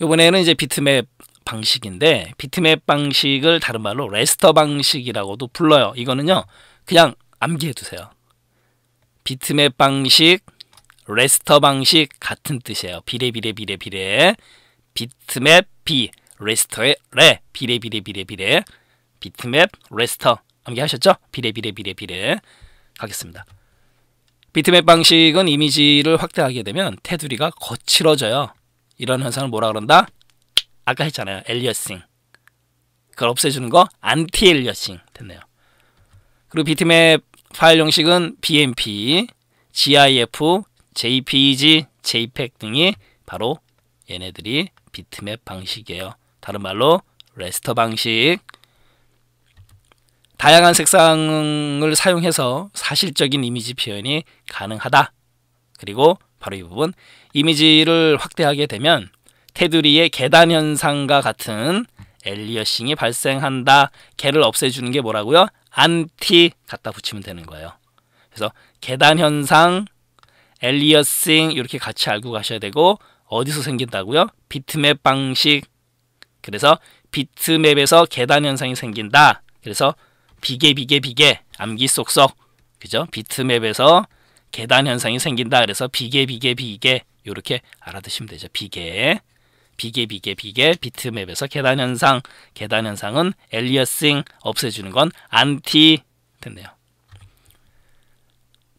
이번에는 이제 비트맵 방식인데 비트맵 방식을 다른 말로 레스터 방식이라고도 불러요. 이거는요. 그냥 암기해 두세요. 비트맵 방식 레스터 방식 같은 뜻이에요. 비례 비례 비례 비례 비트맵 비 레스터의 레 비례 비례 비례 비례 비트맵 레스터 암기하셨죠? 비례 비례 비례 비례 가겠습니다. 비트맵 방식은 이미지를 확대하게 되면 테두리가 거칠어져요. 이런 현상을 뭐라 그런다? 아까 했잖아요. 엘리어싱. 그걸 없애주는 거 안티 엘리어싱 됐네요. 그리고 비트맵 파일 형식은 BMP, GIF, JPG, JPEG 등이 바로 얘네들이 비트맵 방식이에요. 다른 말로 레스터 방식. 다양한 색상을 사용해서 사실적인 이미지 표현이 가능하다. 그리고 바로 이 부분 이미지를 확대하게 되면 테두리의 계단 현상과 같은 엘리어싱이 발생한다. 개를 없애주는 게 뭐라고요? 안티 갖다 붙이면 되는 거예요. 그래서 계단 현상, 엘리어싱 이렇게 같이 알고 가셔야 되고 어디서 생긴다고요? 비트맵 방식. 그래서 비트맵에서 계단 현상이 생긴다. 그래서 비계 비계 비계 암기 속쏙 그죠? 비트맵에서 계단 현상이 생긴다. 그래서 비계 비계 비계 이렇게 알아두시면 되죠. 비계. 비계 비계 비계 비트맵에서 계단 현상. 계단 현상은 엘리어싱 없애주는 건 안티 됐네요.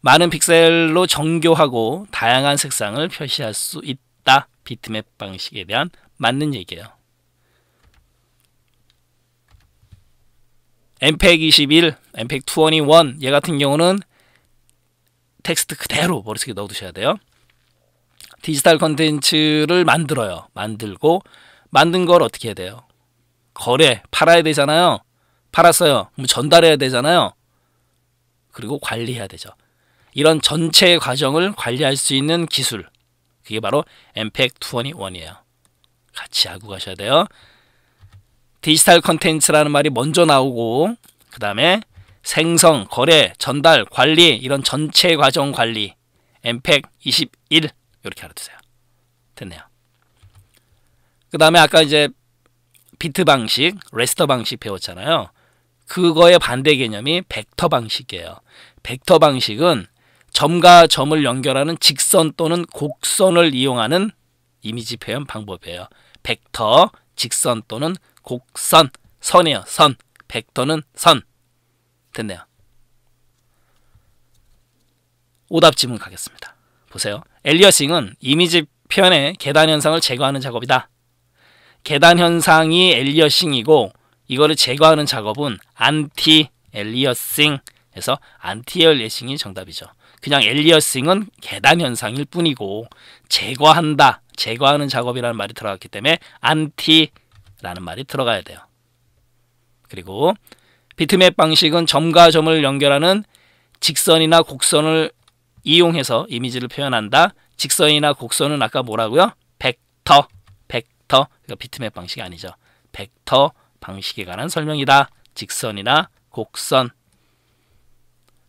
많은 픽셀로 정교하고 다양한 색상을 표시할 수 있다. 비트맵 방식에 대한 맞는 얘기예요. MPEG 21, MPEG 21 얘 같은 경우는 텍스트 그대로 머릿속에 넣어두셔야 돼요. 디지털 컨텐츠를 만들어요. 만들고 만든 걸 어떻게 해야 돼요? 거래, 팔아야 되잖아요. 팔았어요. 전달해야 되잖아요. 그리고 관리해야 되죠. 이런 전체 과정을 관리할 수 있는 기술 그게 바로 엠팩 21이에요. 같이 하고 가셔야 돼요. 디지털 컨텐츠라는 말이 먼저 나오고 그 다음에 생성, 거래, 전달, 관리 이런 전체 과정 관리 엠팩 21 이렇게 알아두세요. 됐네요. 그 다음에 아까 이제 비트 방식, 레스터 방식 배웠잖아요. 그거의 반대 개념이 벡터 방식이에요. 벡터 방식은 점과 점을 연결하는 직선 또는 곡선을 이용하는 이미지 표현 방법이에요. 벡터, 직선 또는 곡선, 선이에요. 선, 벡터는 선. 됐네요. 오답 지문 가겠습니다. 보세요. 엘리어싱은 이미지 표현의 계단 현상을 제거하는 작업이다. 계단 현상이 엘리어싱이고 이거를 제거하는 작업은 안티 엘리어싱에서 안티 엘리어싱이 정답이죠. 그냥 엘리어싱은 계단 현상일 뿐이고 제거한다, 제거하는 작업이라는 말이 들어갔기 때문에 안티라는 말이 들어가야 돼요. 그리고 비트맵 방식은 점과 점을 연결하는 직선이나 곡선을 이용해서 이미지를 표현한다. 직선이나 곡선은 아까 뭐라고요? 벡터, 벡터. 그러니까 비트맵 방식이 아니죠. 벡터 방식에 관한 설명이다. 직선이나 곡선.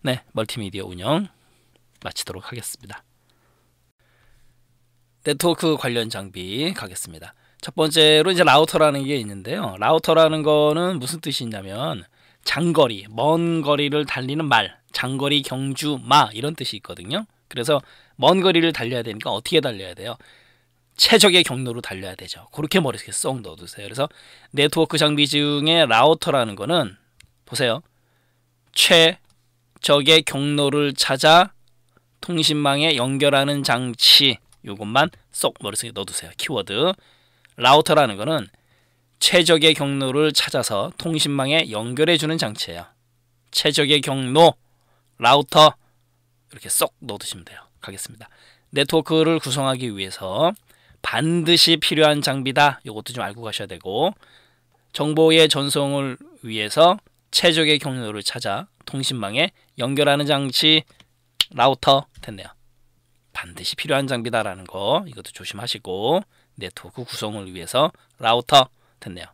네, 멀티미디어 운영. 마치도록 하겠습니다. 네트워크 관련 장비 가겠습니다. 첫 번째로 이제 라우터라는 게 있는데요. 라우터라는 거는 무슨 뜻이냐면 장거리, 먼 거리를 달리는 말, 장거리 경주 마 이런 뜻이 있거든요. 그래서 먼 거리를 달려야 되니까 어떻게 달려야 돼요? 최적의 경로로 달려야 되죠. 그렇게 머릿속에 쏙 넣어두세요. 그래서 네트워크 장비 중에 라우터라는 거는 보세요. 최적의 경로를 찾아 통신망에 연결하는 장치 요것만 쏙 머릿속에 넣어두세요. 키워드 라우터라는 거는 최적의 경로를 찾아서 통신망에 연결해주는 장치예요. 최적의 경로, 라우터 이렇게 쏙 넣어두시면 돼요. 가겠습니다. 네트워크를 구성하기 위해서 반드시 필요한 장비다. 이것도 좀 알고 가셔야 되고 정보의 전송을 위해서 최적의 경로를 찾아 통신망에 연결하는 장치 라우터 됐네요. 반드시 필요한 장비다라는 거 이것도 조심하시고 네트워크 구성을 위해서 라우터 됐네요.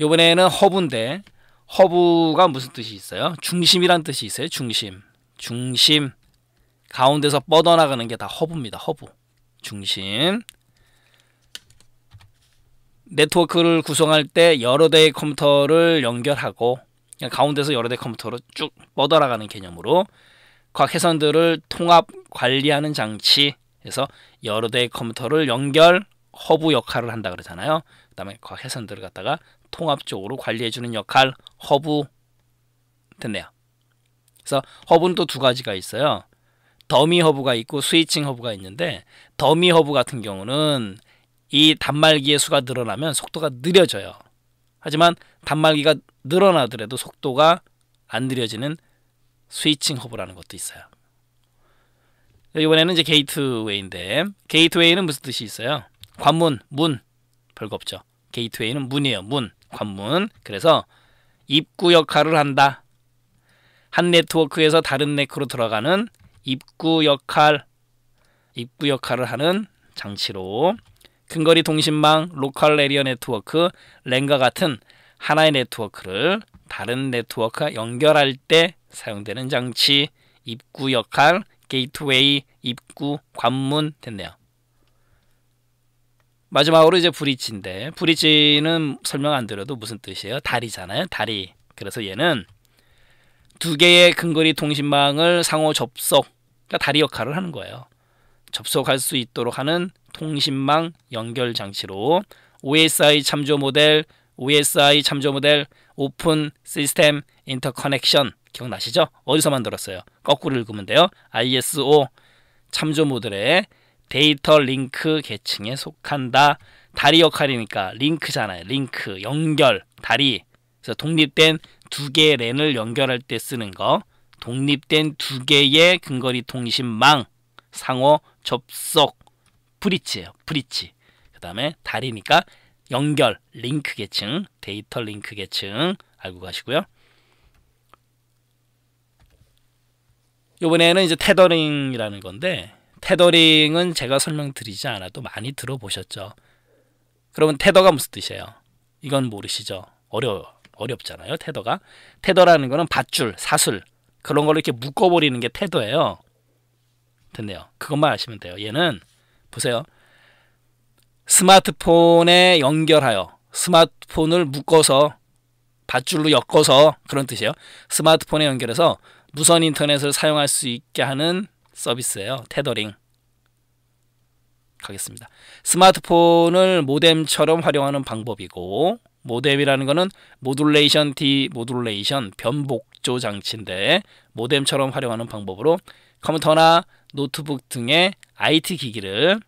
요번에는 허브인데 허브가 무슨 뜻이 있어요? 중심이란 뜻이 있어요. 중심. 중심. 가운데서 뻗어나가는 게 다 허브입니다. 허브. 중심. 네트워크를 구성할 때 여러 대의 컴퓨터를 연결하고 그냥 가운데서 여러 대 컴퓨터로 쭉 뻗어나가는 개념으로 각 회선들을 통합 관리하는 장치에서 여러 대 컴퓨터를 연결 허브 역할을 한다 그러잖아요. 그다음에 각 회선들을 갖다가 통합적으로 관리해주는 역할 허브 됐네요. 그래서 허브는 또 두 가지가 있어요. 더미 허브가 있고 스위칭 허브가 있는데 더미 허브 같은 경우는 이 단말기의 수가 늘어나면 속도가 느려져요. 하지만 단말기가 늘어나더라도 속도가 안 느려지는 스위칭 허브라는 것도 있어요. 이번에는 이제 게이트웨이인데 게이트웨이는 무슨 뜻이 있어요? 관문, 문 별거 없죠. 게이트웨이는 문이에요. 문, 관문. 그래서 입구 역할을 한다. 한 네트워크에서 다른 네트워크로 들어가는 입구 역할 입구 역할을 하는 장치로 근거리 통신망, 로컬 에리어 네트워크, 랭과 같은 하나의 네트워크를 다른 네트워크와 연결할 때 사용되는 장치, 입구 역할, 게이트웨이, 입구, 관문 됐네요. 마지막으로 이제 브릿지인데 브릿지는 설명 안 드려도 무슨 뜻이에요? 다리잖아요. 다리. 그래서 얘는 두 개의 근거리 통신망을 상호 접속, 그러니까 다리 역할을 하는 거예요. 접속할 수 있도록 하는 통신망 연결 장치로 OSI 참조 모델, OSI 참조 모델, 오픈 시스템 인터커넥션 기억나시죠? 어디서 만들었어요? 거꾸로 읽으면 돼요. ISO 참조 모델의 데이터 링크 계층에 속한다. 다리 역할이니까 링크잖아요. 링크, 연결, 다리. 그래서 독립된 두 개의 랜을 연결할 때 쓰는 거. 독립된 두 개의 근거리 통신망 상호 접속, 브릿지예요. 브릿지. 그 다음에 다리니까 연결, 링크 계층, 데이터 링크 계층 알고 가시고요. 이번에는 이제 테더링이라는 건데 테더링은 제가 설명드리지 않아도 많이 들어보셨죠. 그러면 테더가 무슨 뜻이에요? 이건 모르시죠? 어려워 어렵잖아요. 테더가. 테더라는 거는 밧줄, 사슬 그런 걸 이렇게 묶어버리는 게 테더예요. 됐네요 그것만 아시면 돼요. 얘는 보세요. 스마트폰에 연결하여 스마트폰을 묶어서 밧줄로 엮어서 그런 뜻이에요. 스마트폰에 연결해서 무선 인터넷을 사용할 수 있게 하는 서비스예요. 테더링. 가겠습니다. 스마트폰을 모뎀처럼 활용하는 방법이고 모뎀이라는 거는 모듈레이션 디 모듈레이션 변복조 장치인데 모뎀처럼 활용하는 방법으로 컴퓨터나 노트북 등의 IT 기기를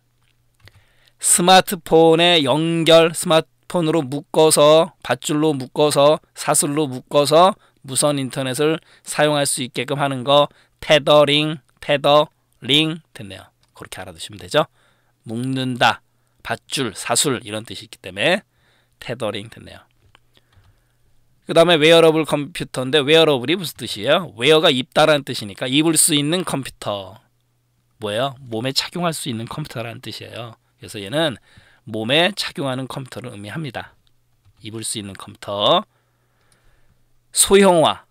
스마트폰에 연결, 스마트폰으로 묶어서 밧줄로 묶어서 사슬로 묶어서 무선 인터넷을 사용할 수 있게끔 하는 거 테더링, 테더링 됐네요. 그렇게 알아두시면 되죠. 묶는다, 밧줄, 사술 이런 뜻이 있기 때문에 테더링 됐네요. 그 다음에 웨어러블 컴퓨터인데 웨어러블이 무슨 뜻이에요? 웨어가 입다라는 뜻이니까 입을 수 있는 컴퓨터 뭐예요? 몸에 착용할 수 있는 컴퓨터라는 뜻이에요. 그래서 얘는 몸에 착용하는 컴퓨터를 의미합니다. 입을 수 있는 컴퓨터 소형화,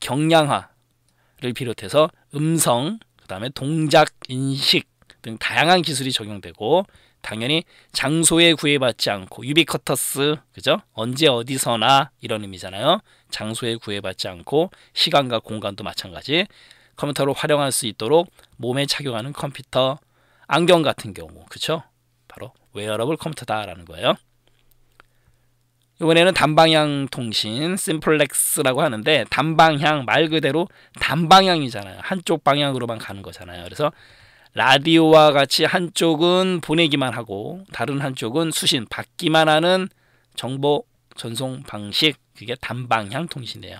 경량화를 비롯해서 음성, 그 다음에 동작 인식 등 다양한 기술이 적용되고 당연히 장소에 구애받지 않고 유비쿼터스 그죠? 언제 어디서나 이런 의미잖아요. 장소에 구애받지 않고 시간과 공간도 마찬가지 컴퓨터로 활용할 수 있도록 몸에 착용하는 컴퓨터 안경 같은 경우 그쵸? 바로 웨어러블 컴퓨터다라는 거예요. 이번에는 단방향 통신 심플렉스라고 하는데 단방향 말 그대로 단방향이잖아요. 한쪽 방향으로만 가는 거잖아요. 그래서 라디오와 같이 한쪽은 보내기만 하고 다른 한쪽은 수신 받기만 하는 정보 전송 방식 그게 단방향 통신이에요.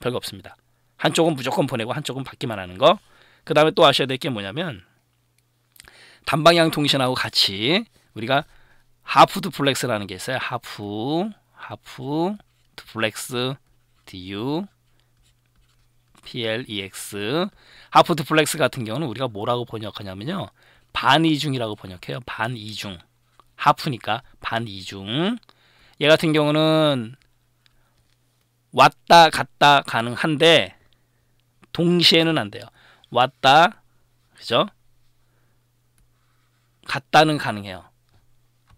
별거 없습니다. 한쪽은 무조건 보내고 한쪽은 받기만 하는 거. 그 다음에 또 아셔야 될 게 뭐냐면 단방향 통신하고 같이 우리가 하프 드플렉스라는 게 있어요. 하프, 하프, 드플렉스, DU, PLEX. 하프 드플렉스 같은 경우는 우리가 뭐라고 번역하냐면요. 반이중이라고 번역해요. 반이중. 하프니까 반이중. 얘 같은 경우는 왔다 갔다 가능한데 동시에는 안 돼요. 왔다. 그죠? 갔다는 가능해요.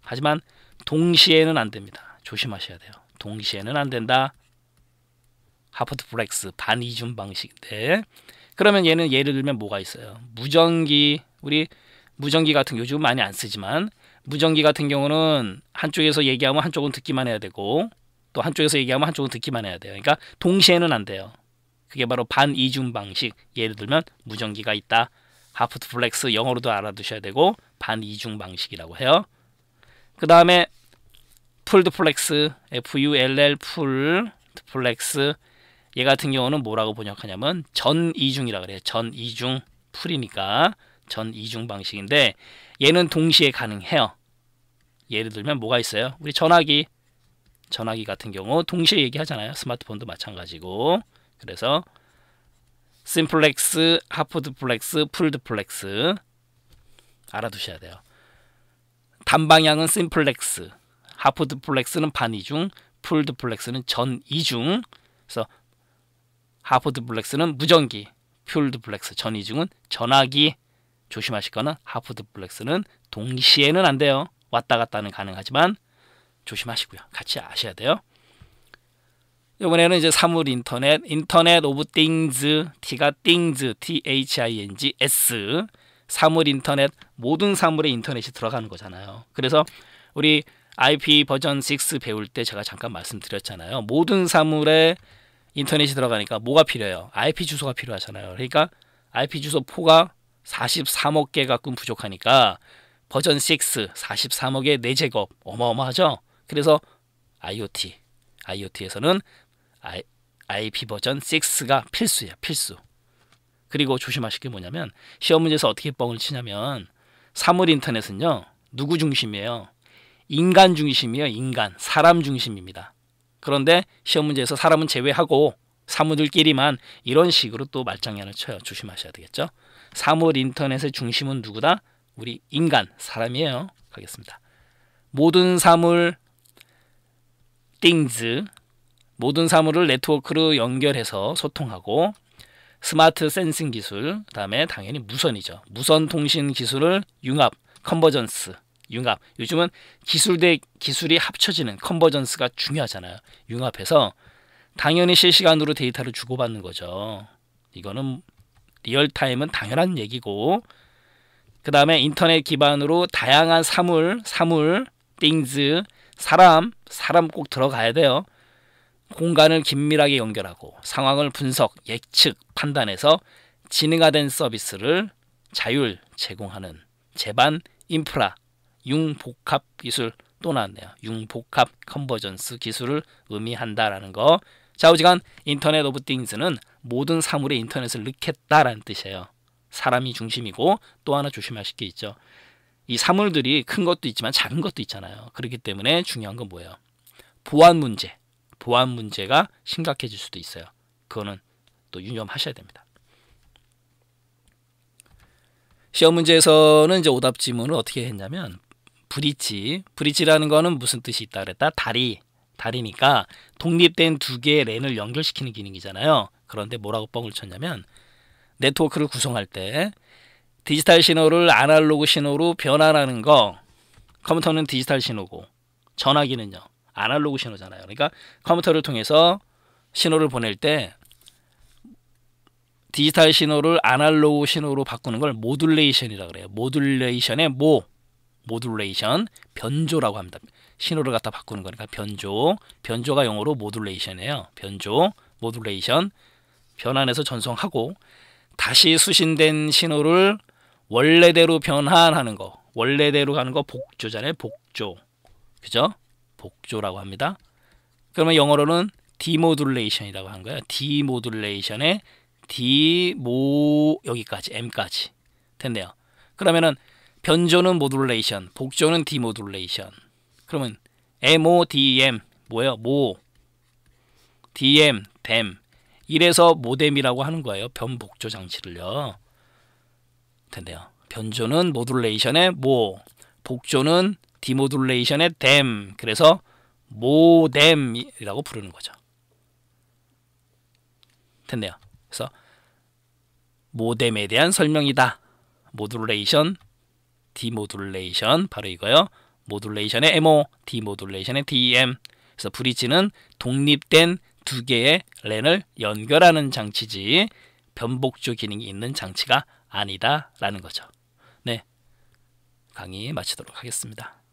하지만 동시에는 안 됩니다. 조심하셔야 돼요. 동시에는 안 된다. 하프트 브렉스 반이중 방식인데 그러면 얘는 예를 들면 뭐가 있어요? 무전기 우리 무전기 같은 요즘 많이 안 쓰지만 무전기 같은 경우는 한쪽에서 얘기하면 한쪽은 듣기만 해야 되고 또 한쪽에서 얘기하면 한쪽은 듣기만 해야 돼요. 그러니까 동시에는 안 돼요. 그게 바로 반이중 방식. 예를 들면 무전기가 있다. 하프트 플렉스 영어로도 알아두셔야 되고 반이중 방식이라고 해요. 그 다음에 풀드 플렉스 F-U-L-L 풀드 플렉스 얘 같은 경우는 뭐라고 번역하냐면 전이중이라 고 그래요. 전이중 풀이니까 전이중 방식인데 얘는 동시에 가능해요. 예를 들면 뭐가 있어요? 우리 전화기 전화기 같은 경우 동시에 얘기하잖아요. 스마트폰도 마찬가지고 그래서 심플렉스, 하프드플렉스, 풀드플렉스 알아두셔야 돼요. 단방향은 심플렉스, 하프드플렉스는 반이중, 풀드플렉스는 전이중. 그래서 하프드플렉스는 무전기, 퓨드플렉스 전이중은 전화기. 조심하실 거는 하프드플렉스는 동시에는 안 돼요. 왔다 갔다는 가능하지만 조심하시고요. 같이 아셔야 돼요. 이번에는 이제 사물 인터넷, 인터넷 오브 띵즈, T가 띵즈, T-H-I-N-G, S 사물 인터넷, 모든 사물에 인터넷이 들어가는 거잖아요. 그래서 우리 IP 버전 6 배울 때 제가 잠깐 말씀드렸잖아요. 모든 사물에 인터넷이 들어가니까 뭐가 필요해요? IP 주소가 필요하잖아요. 그러니까 IP 주소 포가 43억 개가끔 부족하니까 버전 6 43억의 내제곱 어마어마하죠. 그래서 IoT, IoT에서는 IP 버전 6가 필수야 필수. 그리고 조심하실 게 뭐냐면 시험 문제에서 어떻게 뻥을 치냐면 사물 인터넷은요 누구 중심이에요? 인간 중심이에요 인간 사람 중심입니다. 그런데 시험 문제에서 사람은 제외하고 사물들끼리만 이런 식으로 또 말장난을 쳐요 조심하셔야 되겠죠. 사물 인터넷의 중심은 누구다? 우리 인간 사람이에요. 가겠습니다. 모든 사물 things 모든 사물을 네트워크로 연결해서 소통하고 스마트 센싱 기술, 그 다음에 당연히 무선이죠. 무선 통신 기술을 융합, 컨버전스, 융합. 요즘은 기술 대 기술이 합쳐지는 컨버전스가 중요하잖아요. 융합해서 당연히 실시간으로 데이터를 주고받는 거죠. 이거는 리얼타임은 당연한 얘기고 그 다음에 인터넷 기반으로 다양한 사물, 사물, things, 사람, 사람 꼭 들어가야 돼요. 공간을 긴밀하게 연결하고 상황을 분석, 예측, 판단해서 진행화된 서비스를 자율 제공하는 재반 인프라 융복합 기술 또 나왔네요. 융복합 컨버전스 기술을 의미한다라는 거. 자, 오지간 인터넷 오브 띵스는 모든 사물에 인터넷을 넣겠다라는 뜻이에요. 사람이 중심이고 또 하나 조심하실 게 있죠. 이 사물들이 큰 것도 있지만 작은 것도 있잖아요. 그렇기 때문에 중요한 건 뭐예요? 보안 문제, 보안 문제가 심각해질 수도 있어요. 그거는 또 유념하셔야 됩니다. 시험 문제에서는 이제 오답 지문을 어떻게 했냐면 브릿지, 브릿지라는 거는 무슨 뜻이 있다 그랬다? 다리, 다리니까 독립된 두 개의 랜을 연결시키는 기능이잖아요. 그런데 뭐라고 뻥을 쳤냐면 네트워크를 구성할 때 디지털 신호를 아날로그 신호로 변환하는 거 컴퓨터는 디지털 신호고 전화기는요 아날로그 신호잖아요. 그러니까 컴퓨터를 통해서 신호를 보낼 때 디지털 신호를 아날로그 신호로 바꾸는 걸 모듈레이션이라 고 그래요. 모듈레이션의 모 모듈레이션 변조라고 합니다. 신호를 갖다 바꾸는 거니까 변조. 변조가 영어로 모듈레이션이에요. 변조, 모듈레이션. 변환해서 전송하고 다시 수신된 신호를 원래대로 변환하는 거. 원래대로 가는 거 복조잖아요. 복조. 그죠? 복조라고 합니다. 그러면 영어로는 디모듈레이션이라고 한 거예요. 디모듈레이션의 디모 여기까지 m까지 됐네요. 그러면은 변조는 모듈레이션, 복조는 디모듈레이션. 그러면 MODM 뭐예요? 모 DM 댐 이래서 모뎀이라고 하는 거예요. 변복조 장치를요. 됐네요. 변조는 모듈레이션의 모, 복조는 디모듈레이션의 댐 그래서 모뎀이라고 부르는 거죠. 됐네요. 그래서 모뎀에 대한 설명이다. 모듈레이션, 디모듈레이션 바로 이거요. 모듈레이션의 MO, 디모듈레이션의 d e m 그래서 브릿지는 독립된 두 개의 랜을 연결하는 장치지 변복조 기능이 있는 장치가 아니다라는 거죠. 네, 강의 마치도록 하겠습니다.